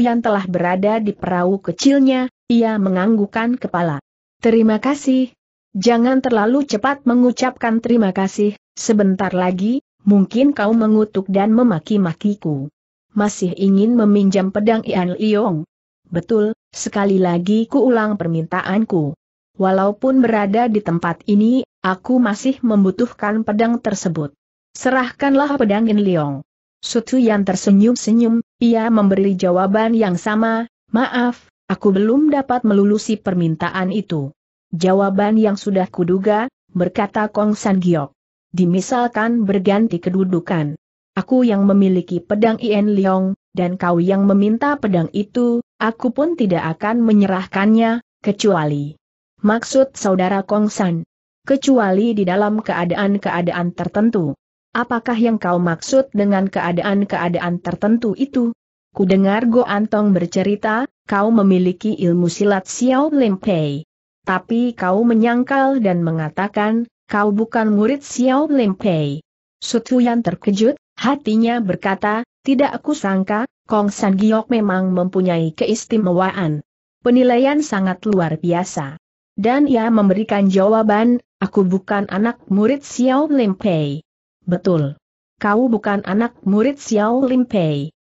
yang telah berada di perahu kecilnya, ia menganggukkan kepala. Terima kasih. Jangan terlalu cepat mengucapkan terima kasih, sebentar lagi, mungkin kau mengutuk dan memaki-makiku. Masih ingin meminjam pedang Ian Liong? Betul, sekali lagi kuulang permintaanku. Walaupun berada di tempat ini, aku masih membutuhkan pedang tersebut. Serahkanlah pedang In Liong. Sutu yang tersenyum-senyum, ia memberi jawaban yang sama, maaf, aku belum dapat melulusi permintaan itu. Jawaban yang sudah kuduga, berkata Kong San Giok. Dimisalkan berganti kedudukan. Aku yang memiliki pedang Ien Liong, dan kau yang meminta pedang itu, aku pun tidak akan menyerahkannya, kecuali. Maksud saudara Kong San. Kecuali di dalam keadaan-keadaan tertentu. Apakah yang kau maksud dengan keadaan-keadaan tertentu itu? Ku Go Antong bercerita, kau memiliki ilmu silat Xiao Lim Pei. Tapi kau menyangkal dan mengatakan, kau bukan murid Xiao Lim Pei. Sutuyan terkejut, hatinya berkata, tidak aku sangka, Kong San Giok memang mempunyai keistimewaan. Penilaian sangat luar biasa. Dan ia memberikan jawaban, aku bukan anak murid Xiao Lim Pei betul. Kau bukan anak murid Xiao Lim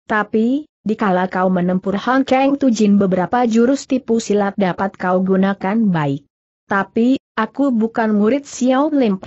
tapi, dikala kau menempuh Hang Kang Tujin beberapa jurus tipu silat dapat kau gunakan baik. Tapi, aku bukan murid Xiao Lim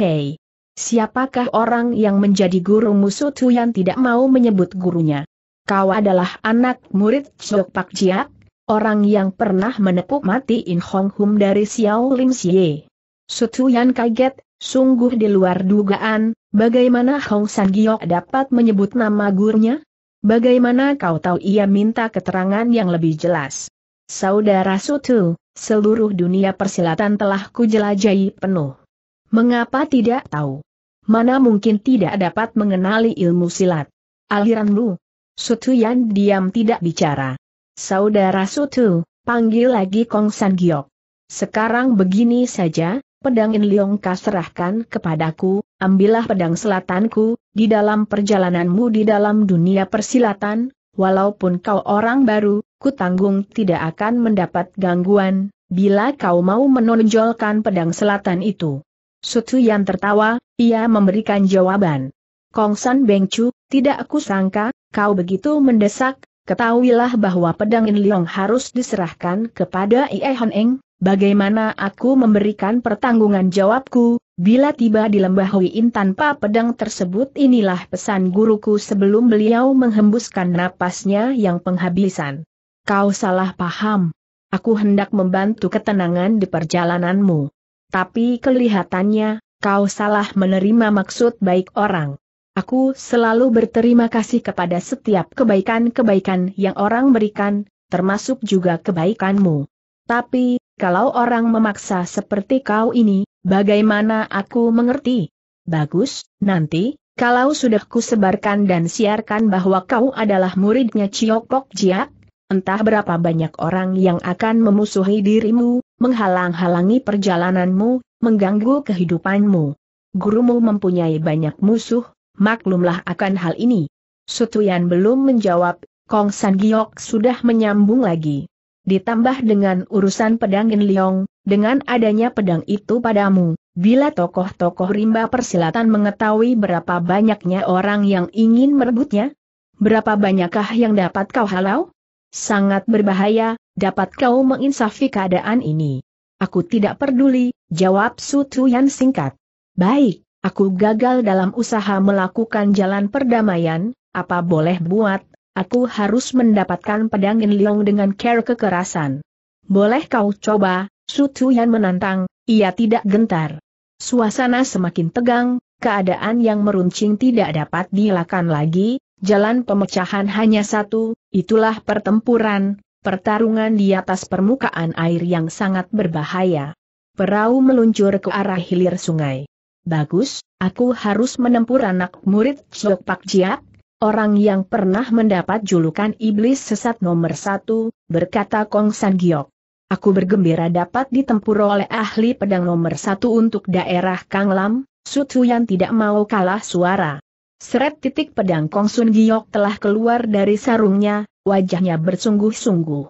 Siapakah orang yang menjadi guru musuh Tu yang tidak mau menyebut gurunya? Kau adalah anak murid Chok Pak Jiak, orang yang pernah menepuk mati In Hong Hum dari Xiao Lim Xie. Sutuyan kaget, sungguh di luar dugaan, Bagaimana Hong San Giok dapat menyebut nama gurunya? Bagaimana kau tahu ia minta keterangan yang lebih jelas? Saudara Sutu, seluruh dunia persilatan telah kujelajahi penuh. Mengapa tidak tahu? Mana mungkin tidak dapat mengenali ilmu silat? Aliranmu. Sutu Yan diam tidak bicara. Saudara Sutu, panggil lagi Kong San Giok. Sekarang begini saja, pedang In Leong serahkan kepadaku, ambillah pedang selatanku, di dalam perjalananmu di dalam dunia persilatan, walaupun kau orang baru, ku tanggung tidak akan mendapat gangguan, bila kau mau menonjolkan pedang selatan itu. Sutu yang tertawa, ia memberikan jawaban. Kong Kongsan Bengcu, tidak aku sangka, kau begitu mendesak, ketahuilah bahwa pedang In Leong harus diserahkan kepada Ie Hon Eng, bagaimana aku memberikan pertanggungan jawabku, Bila tiba di lembah Huiin tanpa pedang tersebut inilah pesan guruku sebelum beliau menghembuskan napasnya yang penghabisan. Kau salah paham. Aku hendak membantu ketenangan di perjalananmu. Tapi kelihatannya, kau salah menerima maksud baik orang. Aku selalu berterima kasih kepada setiap kebaikan-kebaikan yang orang berikan, termasuk juga kebaikanmu. Tapi, kalau orang memaksa seperti kau ini, Bagaimana aku mengerti? Bagus, nanti, kalau sudah kusebarkan dan siarkan bahwa kau adalah muridnya Ciok Pok Jiak, entah berapa banyak orang yang akan memusuhi dirimu, menghalang-halangi perjalananmu, mengganggu kehidupanmu. Gurumu mempunyai banyak musuh, maklumlah akan hal ini. Sutuyan belum menjawab, Kong San Giok sudah menyambung lagi ditambah dengan urusan pedang In Leong, dengan adanya pedang itu padamu, bila tokoh-tokoh rimba persilatan mengetahui berapa banyaknya orang yang ingin merebutnya, berapa banyakkah yang dapat kau halau? Sangat berbahaya, dapat kau menginsafi keadaan ini. Aku tidak peduli, jawab Su yang singkat. Baik, aku gagal dalam usaha melakukan jalan perdamaian, apa boleh buat, aku harus mendapatkan pedang In dengan care kekerasan. Boleh kau coba, Su Tuyan menantang, ia tidak gentar. Suasana semakin tegang, keadaan yang meruncing tidak dapat dilakukan lagi, jalan pemecahan hanya satu, itulah pertempuran, pertarungan di atas permukaan air yang sangat berbahaya. Perahu meluncur ke arah hilir sungai. Bagus, aku harus menempuh anak murid Chok Pak Jiap, Orang yang pernah mendapat julukan iblis sesat nomor satu, berkata Kong San Giok. Aku bergembira dapat ditempur oleh ahli pedang nomor satu untuk daerah Kanglam, Sutu yang tidak mau kalah suara. Seret titik pedang Kong Sun Giok telah keluar dari sarungnya, wajahnya bersungguh-sungguh.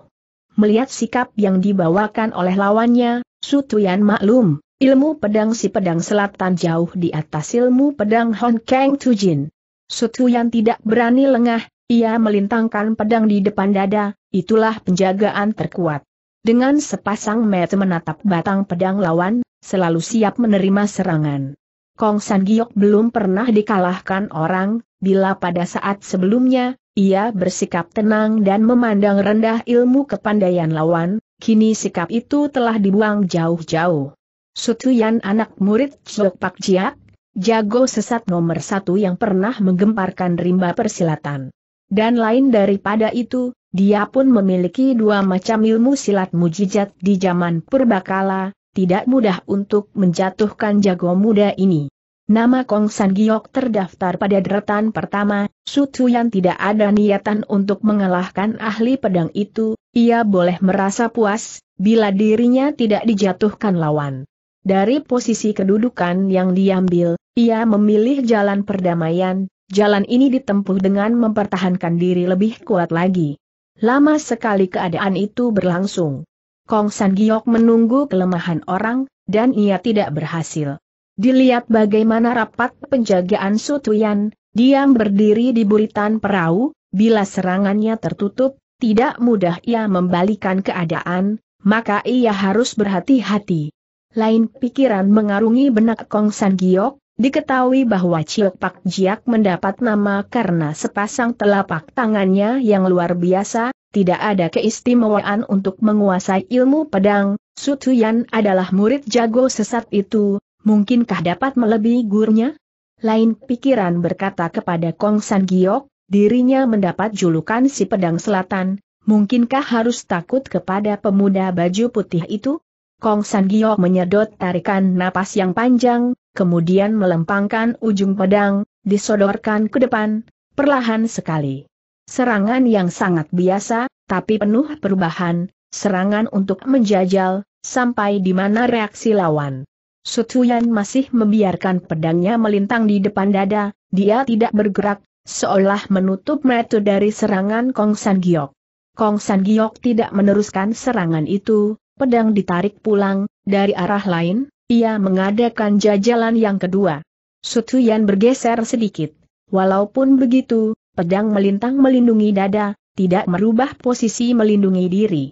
Melihat sikap yang dibawakan oleh lawannya, Sutuyan maklum, ilmu pedang si pedang selatan jauh di atas ilmu pedang Hong Kang Tujin. Sutu yang tidak berani lengah, ia melintangkan pedang di depan dada, itulah penjagaan terkuat. Dengan sepasang mata menatap batang pedang lawan, selalu siap menerima serangan. Kong San Giok belum pernah dikalahkan orang, bila pada saat sebelumnya, ia bersikap tenang dan memandang rendah ilmu kepandaian lawan, kini sikap itu telah dibuang jauh-jauh. Sutuyan anak murid Jok Pak Jiak, jago sesat nomor satu yang pernah menggemparkan rimba persilatan. Dan lain daripada itu, dia pun memiliki dua macam ilmu silat mujijat di zaman purbakala, tidak mudah untuk menjatuhkan jago muda ini. Nama Kong San Giok terdaftar pada deretan pertama, Su yang tidak ada niatan untuk mengalahkan ahli pedang itu, ia boleh merasa puas, bila dirinya tidak dijatuhkan lawan. Dari posisi kedudukan yang diambil, ia memilih jalan perdamaian, jalan ini ditempuh dengan mempertahankan diri lebih kuat lagi. Lama sekali keadaan itu berlangsung. Kong San Giok menunggu kelemahan orang, dan ia tidak berhasil. Dilihat bagaimana rapat penjagaan Sutuyan, diam berdiri di buritan perahu, bila serangannya tertutup, tidak mudah ia membalikan keadaan, maka ia harus berhati-hati. Lain pikiran mengarungi benak Kong San Giok, diketahui bahwa Ciok Pak Jiak mendapat nama karena sepasang telapak tangannya yang luar biasa, tidak ada keistimewaan untuk menguasai ilmu pedang, Sutuyan adalah murid jago sesat itu, mungkinkah dapat melebihi gurunya? Lain pikiran berkata kepada Kong San Giok, dirinya mendapat julukan si pedang selatan, mungkinkah harus takut kepada pemuda baju putih itu? Kong San Giok menyedot tarikan napas yang panjang, kemudian melempangkan ujung pedang, disodorkan ke depan, perlahan sekali. Serangan yang sangat biasa, tapi penuh perubahan, serangan untuk menjajal, sampai di mana reaksi lawan. Sutuyan masih membiarkan pedangnya melintang di depan dada, dia tidak bergerak, seolah menutup metu dari serangan Kong San Giok. Kong San Giok tidak meneruskan serangan itu, pedang ditarik pulang, dari arah lain, ia mengadakan jajalan yang kedua. Sutuyan bergeser sedikit. Walaupun begitu, pedang melintang melindungi dada, tidak merubah posisi melindungi diri.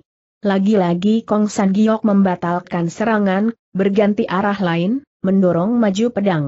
Lagi-lagi Kong San Giok membatalkan serangan, berganti arah lain, mendorong maju pedang.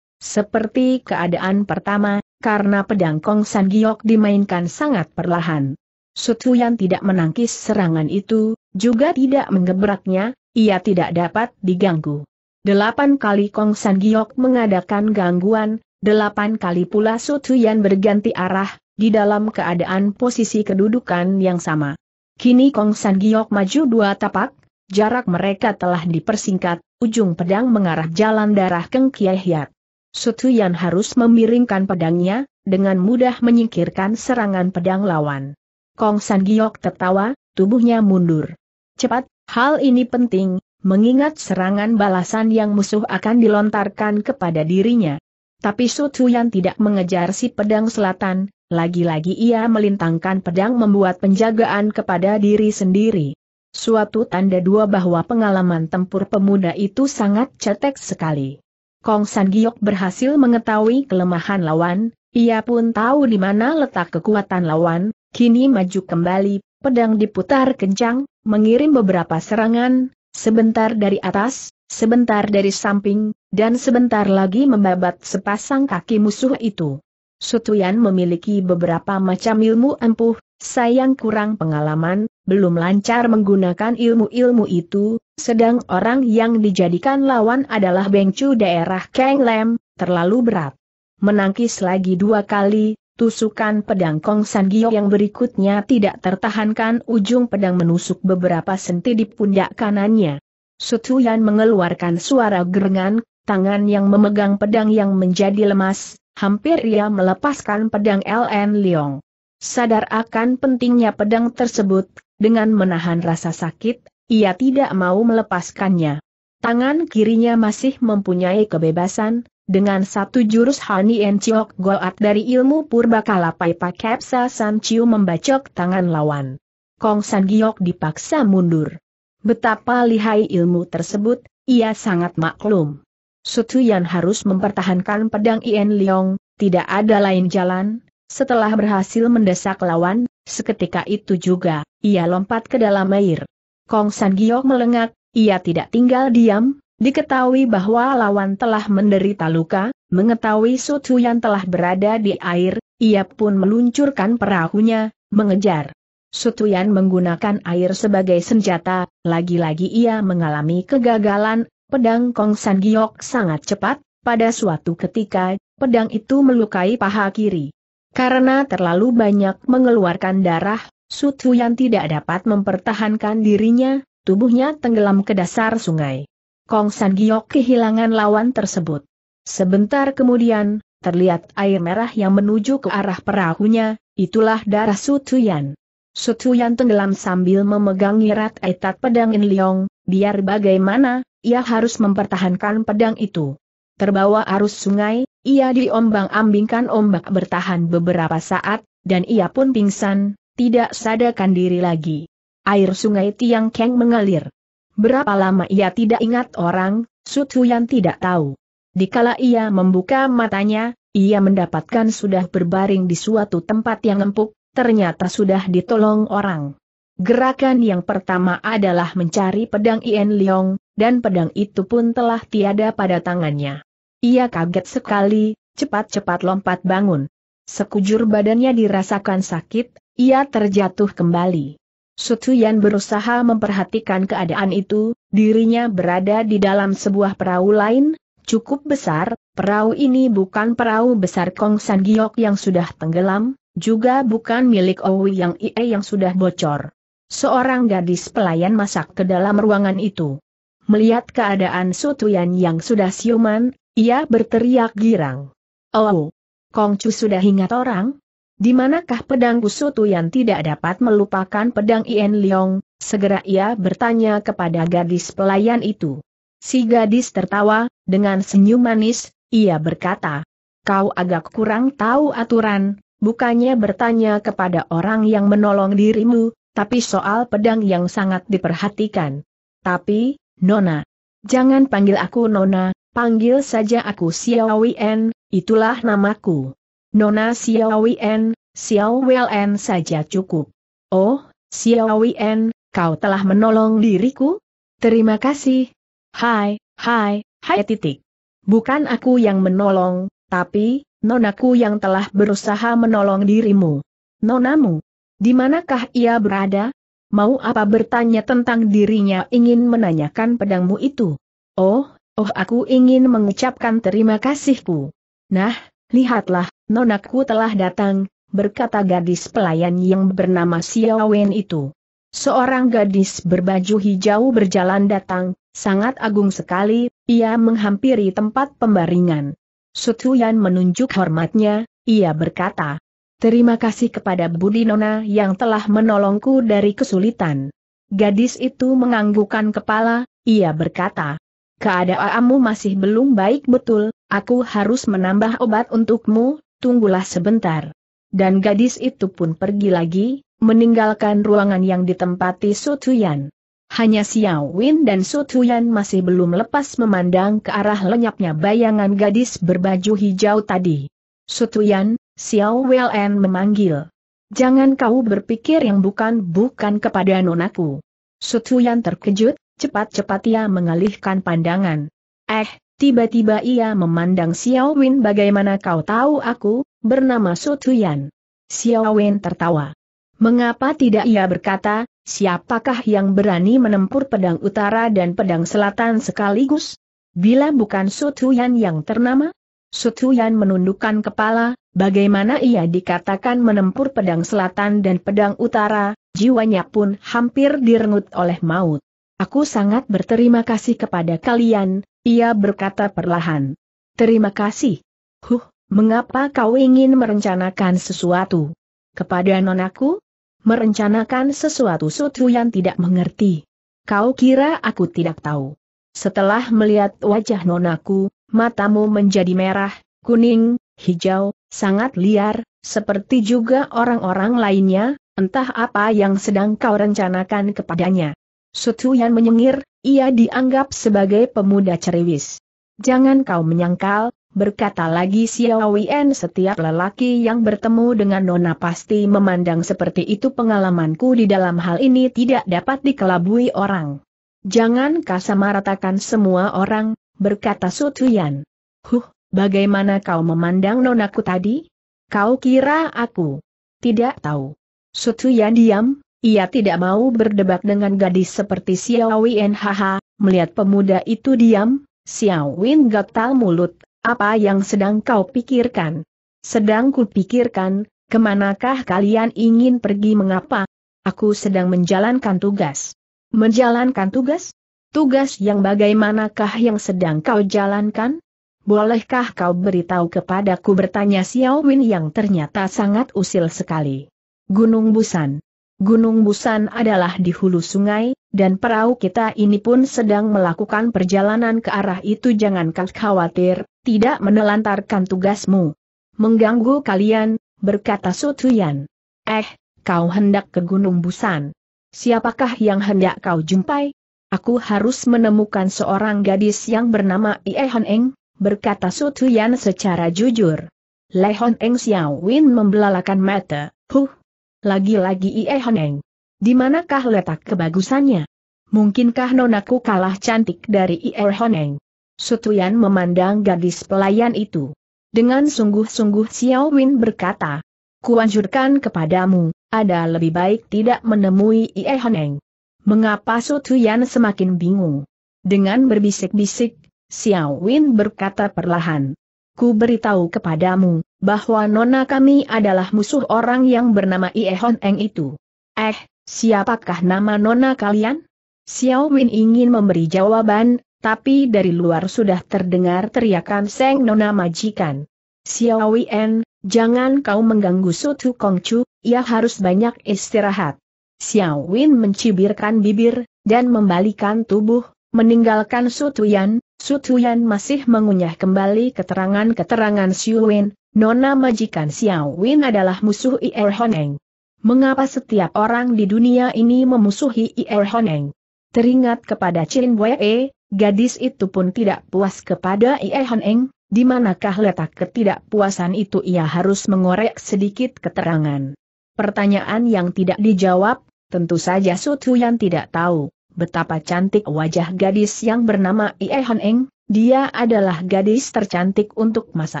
Seperti keadaan pertama, karena pedang Kong San Giok dimainkan sangat perlahan. Sutuyan tidak menangkis serangan itu, juga tidak mengebraknya, ia tidak dapat diganggu. Delapan kali Kong San Giok mengadakan gangguan, delapan kali pula Su berganti arah, di dalam keadaan posisi kedudukan yang sama. Kini Kong San Giok maju dua tapak, jarak mereka telah dipersingkat, ujung pedang mengarah jalan darah Keng Kiai Hiat. Sutuyan harus memiringkan pedangnya, dengan mudah menyingkirkan serangan pedang lawan. Kong San Giok tertawa, tubuhnya mundur cepat, hal ini penting, mengingat serangan balasan yang musuh akan dilontarkan kepada dirinya. Tapi Su yang tidak mengejar si pedang selatan, lagi-lagi ia melintangkan pedang membuat penjagaan kepada diri sendiri. Suatu tanda dua bahwa pengalaman tempur pemuda itu sangat cetek sekali. Kong San Giok berhasil mengetahui kelemahan lawan, ia pun tahu di mana letak kekuatan lawan, kini maju kembali, pedang diputar kencang, mengirim beberapa serangan, sebentar dari atas, sebentar dari samping, dan sebentar lagi membabat sepasang kaki musuh itu. Sutuyan memiliki beberapa macam ilmu empuh, sayang kurang pengalaman, belum lancar menggunakan ilmu-ilmu itu, sedang orang yang dijadikan lawan adalah Bengcu daerah Kenglem, terlalu berat. Menangkis lagi dua kali, Tusukan pedang Kong San Gio yang berikutnya tidak tertahankan ujung pedang menusuk beberapa senti di pundak kanannya. Sutuyan mengeluarkan suara gerengan, tangan yang memegang pedang yang menjadi lemas, hampir ia melepaskan pedang LN Leong. Sadar akan pentingnya pedang tersebut, dengan menahan rasa sakit, ia tidak mau melepaskannya. Tangan kirinya masih mempunyai kebebasan, dengan satu jurus Hani Chiok Goat dari ilmu purba Kalapai Kapsa San Chiu membacok tangan lawan. Kong San Giok dipaksa mundur. Betapa lihai ilmu tersebut, ia sangat maklum. Sutu Sutuyan harus mempertahankan pedang Ien Leong, tidak ada lain jalan, setelah berhasil mendesak lawan, seketika itu juga, ia lompat ke dalam air. Kong San Giok melengak, ia tidak tinggal diam, Diketahui bahwa lawan telah menderita luka, mengetahui Sutu yang telah berada di air, ia pun meluncurkan perahunya, mengejar. Sutuyan menggunakan air sebagai senjata, lagi-lagi ia mengalami kegagalan, pedang Kong San Giok sangat cepat, pada suatu ketika, pedang itu melukai paha kiri. Karena terlalu banyak mengeluarkan darah, Sutuyan tidak dapat mempertahankan dirinya, tubuhnya tenggelam ke dasar sungai. Kong San Giok kehilangan lawan tersebut. Sebentar kemudian, terlihat air merah yang menuju ke arah perahunya, itulah darah Su Sutuyan. Sutuyan tenggelam sambil memegang erat etat pedang In Liong, biar bagaimana, ia harus mempertahankan pedang itu. Terbawa arus sungai, ia diombang-ambingkan ombak bertahan beberapa saat, dan ia pun pingsan, tidak sadarkan diri lagi. Air sungai Tiang Keng mengalir. Berapa lama ia tidak ingat orang, Sutu yang tidak tahu. Dikala ia membuka matanya, ia mendapatkan sudah berbaring di suatu tempat yang empuk, ternyata sudah ditolong orang. Gerakan yang pertama adalah mencari pedang Ien Leong, dan pedang itu pun telah tiada pada tangannya. Ia kaget sekali, cepat-cepat lompat bangun. Sekujur badannya dirasakan sakit, ia terjatuh kembali. Sutuyan berusaha memperhatikan keadaan itu, dirinya berada di dalam sebuah perahu lain, cukup besar, perahu ini bukan perahu besar Kong San Giok yang sudah tenggelam, juga bukan milik Owi yang Ie yang sudah bocor. Seorang gadis pelayan masak ke dalam ruangan itu. Melihat keadaan Sutuyan yang sudah siuman, ia berteriak girang. Oh, Kongcu sudah ingat orang? Di manakah pedang yang tidak dapat melupakan pedang Ien Leong? Segera ia bertanya kepada gadis pelayan itu. Si gadis tertawa, dengan senyum manis, ia berkata, Kau agak kurang tahu aturan, bukannya bertanya kepada orang yang menolong dirimu, tapi soal pedang yang sangat diperhatikan. Tapi, Nona, jangan panggil aku Nona, panggil saja aku Xiao Wen, itulah namaku. Nona Xiao Wen, Xiao Wen saja cukup. Oh, Xiao Wen, kau telah menolong diriku? Terima kasih. Hai, hai, hai titik. Bukan aku yang menolong, tapi, nonaku yang telah berusaha menolong dirimu. Nonamu, di manakah ia berada? Mau apa bertanya tentang dirinya ingin menanyakan pedangmu itu? Oh, oh aku ingin mengucapkan terima kasihku. Nah, Lihatlah, nonakku telah datang, berkata gadis pelayan yang bernama Xiaowen itu. Seorang gadis berbaju hijau berjalan datang, sangat agung sekali, ia menghampiri tempat pembaringan. Sutuyan menunjuk hormatnya, ia berkata, Terima kasih kepada Budi Nona yang telah menolongku dari kesulitan. Gadis itu menganggukkan kepala, ia berkata, keadaanmu masih belum baik betul, aku harus menambah obat untukmu, tunggulah sebentar. Dan gadis itu pun pergi lagi, meninggalkan ruangan yang ditempati Sutuyan. Hanya Xiao Win dan Sutuyan masih belum lepas memandang ke arah lenyapnya bayangan gadis berbaju hijau tadi. Sutuyan, Xiao Wen memanggil. Jangan kau berpikir yang bukan-bukan kepada nonaku. Sutuyan terkejut, Cepat-cepat ia mengalihkan pandangan. Eh, tiba-tiba ia memandang Xiao Win bagaimana kau tahu aku, bernama Su Tuyan. Xiao Win tertawa. Mengapa tidak ia berkata, siapakah yang berani menempur pedang utara dan pedang selatan sekaligus? Bila bukan Su Tuyan yang ternama? Su Tuyan menundukkan kepala, bagaimana ia dikatakan menempur pedang selatan dan pedang utara, jiwanya pun hampir direngut oleh maut. Aku sangat berterima kasih kepada kalian, ia berkata perlahan. Terima kasih. Huh, mengapa kau ingin merencanakan sesuatu? Kepada nonaku? Merencanakan sesuatu sutru yang tidak mengerti. Kau kira aku tidak tahu. Setelah melihat wajah nonaku, matamu menjadi merah, kuning, hijau, sangat liar, seperti juga orang-orang lainnya, entah apa yang sedang kau rencanakan kepadanya. Sutuyan menyengir, ia dianggap sebagai pemuda ceriwis. Jangan kau menyangkal, berkata lagi Xiao Wen. setiap lelaki yang bertemu dengan Nona pasti memandang seperti itu pengalamanku di dalam hal ini tidak dapat dikelabui orang. Jangan kau samaratakan semua orang, berkata Sutuyan. Huh, bagaimana kau memandang nonaku tadi? Kau kira aku? Tidak tahu. Sutuyan diam, ia tidak mau berdebat dengan gadis seperti Xiao Wei. haha, melihat pemuda itu diam, Xiao Wien gatal mulut, apa yang sedang kau pikirkan? Sedang kupikirkan, kemanakah kalian ingin pergi mengapa? Aku sedang menjalankan tugas. Menjalankan tugas? Tugas yang bagaimanakah yang sedang kau jalankan? Bolehkah kau beritahu kepadaku bertanya Xiao Win yang ternyata sangat usil sekali. Gunung Busan Gunung Busan adalah di hulu sungai, dan perahu kita ini pun sedang melakukan perjalanan ke arah itu jangan khawatir, tidak menelantarkan tugasmu. Mengganggu kalian, berkata Sutuyan. Eh, kau hendak ke Gunung Busan. Siapakah yang hendak kau jumpai? Aku harus menemukan seorang gadis yang bernama Ie Hon Eng, berkata Sutuyan secara jujur. Hon Eng Xiao Win membelalakan mata, huh, lagi-lagi Ie Honeng. Di manakah letak kebagusannya? Mungkinkah nonaku kalah cantik dari Ie Honeng? Sutuyan memandang gadis pelayan itu. Dengan sungguh-sungguh Xiao Win berkata, Kuanjurkan kepadamu, ada lebih baik tidak menemui Ie Honeng. Mengapa Sutuyan semakin bingung? Dengan berbisik-bisik, Xiao Win berkata perlahan, Ku beritahu kepadamu, bahwa nona kami adalah musuh orang yang bernama Iehon Eng itu. Eh, siapakah nama nona kalian? Xiao Win ingin memberi jawaban, tapi dari luar sudah terdengar teriakan Seng Nona Majikan. Xiao Wen, jangan kau mengganggu Sutu Kongcu, ia harus banyak istirahat. Xiao Win mencibirkan bibir, dan membalikan tubuh, meninggalkan Sutu Sutuyan, Sutuyan masih mengunyah kembali keterangan-keterangan Xiao Wen, Nona Majikan Xiao Win adalah musuh Ir Honeng. Mengapa setiap orang di dunia ini memusuhi Ir Honeng? Teringat kepada Chin Wei, gadis itu pun tidak puas kepada Ir Honeng, di manakah letak ketidakpuasan itu ia harus mengorek sedikit keterangan. Pertanyaan yang tidak dijawab, tentu saja Sutu yang tidak tahu betapa cantik wajah gadis yang bernama Ie Honeng, dia adalah gadis tercantik untuk masa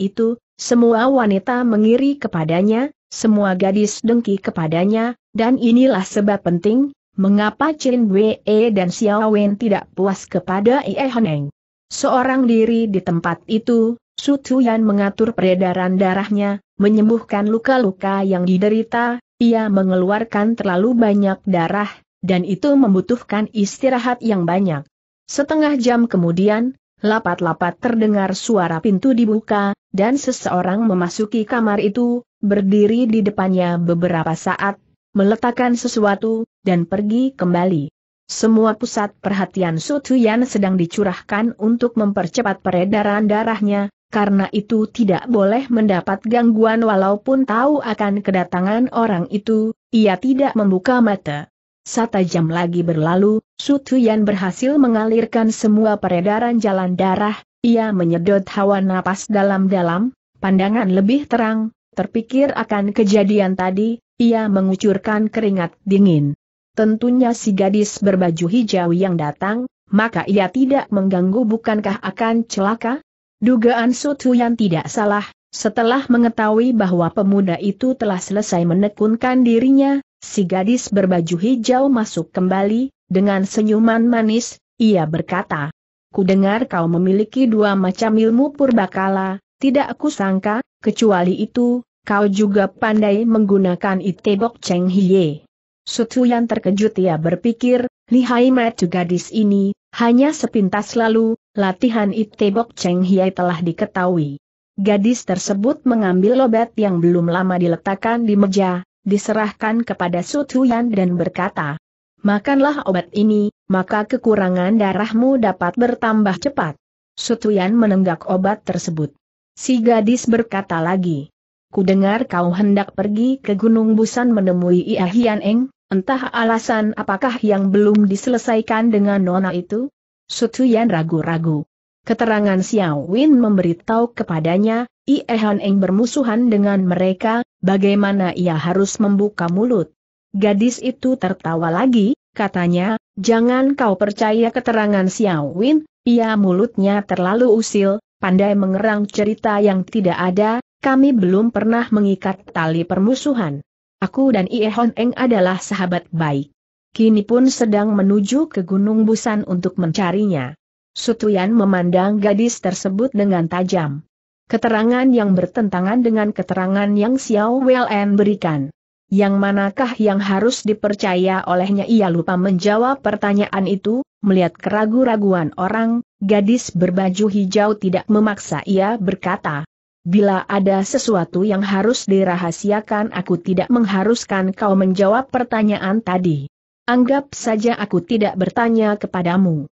itu, semua wanita mengiri kepadanya, semua gadis dengki kepadanya, dan inilah sebab penting, mengapa Chin Wei dan Xiao Wen tidak puas kepada Ie Heneng. Seorang diri di tempat itu, Su Tuyan mengatur peredaran darahnya, menyembuhkan luka-luka yang diderita, ia mengeluarkan terlalu banyak darah, dan itu membutuhkan istirahat yang banyak. Setengah jam kemudian, Lapat-lapat terdengar suara pintu dibuka, dan seseorang memasuki kamar itu, berdiri di depannya beberapa saat, meletakkan sesuatu, dan pergi kembali. Semua pusat perhatian Su Tuyan sedang dicurahkan untuk mempercepat peredaran darahnya, karena itu tidak boleh mendapat gangguan walaupun tahu akan kedatangan orang itu, ia tidak membuka mata. Satu jam lagi berlalu, Sutuyan berhasil mengalirkan semua peredaran jalan darah, ia menyedot hawa napas dalam-dalam, pandangan lebih terang, terpikir akan kejadian tadi, ia mengucurkan keringat dingin. Tentunya si gadis berbaju hijau yang datang, maka ia tidak mengganggu bukankah akan celaka? Dugaan Sutuyan tidak salah, setelah mengetahui bahwa pemuda itu telah selesai menekunkan dirinya, si gadis berbaju hijau masuk kembali, dengan senyuman manis, ia berkata, Ku dengar kau memiliki dua macam ilmu purbakala, tidak aku sangka, kecuali itu, kau juga pandai menggunakan itebok Cheng Sutu yang terkejut ia berpikir, lihai matu gadis ini, hanya sepintas lalu, latihan itebok Cheng hie telah diketahui. Gadis tersebut mengambil lobet yang belum lama diletakkan di meja, diserahkan kepada Sutu Sutuyan dan berkata, makanlah obat ini, maka kekurangan darahmu dapat bertambah cepat. Sutuyan menenggak obat tersebut. Si gadis berkata lagi, Ku dengar kau hendak pergi ke Gunung Busan menemui Ia Hian Eng, entah alasan apakah yang belum diselesaikan dengan nona itu? Sutuyan ragu-ragu. Keterangan Xiao Win memberitahu kepadanya, Ia Hian Eng bermusuhan dengan mereka, bagaimana ia harus membuka mulut. Gadis itu tertawa lagi, katanya, jangan kau percaya keterangan Xiao Win, ia mulutnya terlalu usil, pandai mengerang cerita yang tidak ada, kami belum pernah mengikat tali permusuhan. Aku dan Ie Hon Eng adalah sahabat baik. Kini pun sedang menuju ke Gunung Busan untuk mencarinya. Sutuyan memandang gadis tersebut dengan tajam. Keterangan yang bertentangan dengan keterangan yang Xiao Wen berikan yang manakah yang harus dipercaya olehnya ia lupa menjawab pertanyaan itu, melihat keragu-raguan orang, gadis berbaju hijau tidak memaksa ia berkata. Bila ada sesuatu yang harus dirahasiakan aku tidak mengharuskan kau menjawab pertanyaan tadi. Anggap saja aku tidak bertanya kepadamu.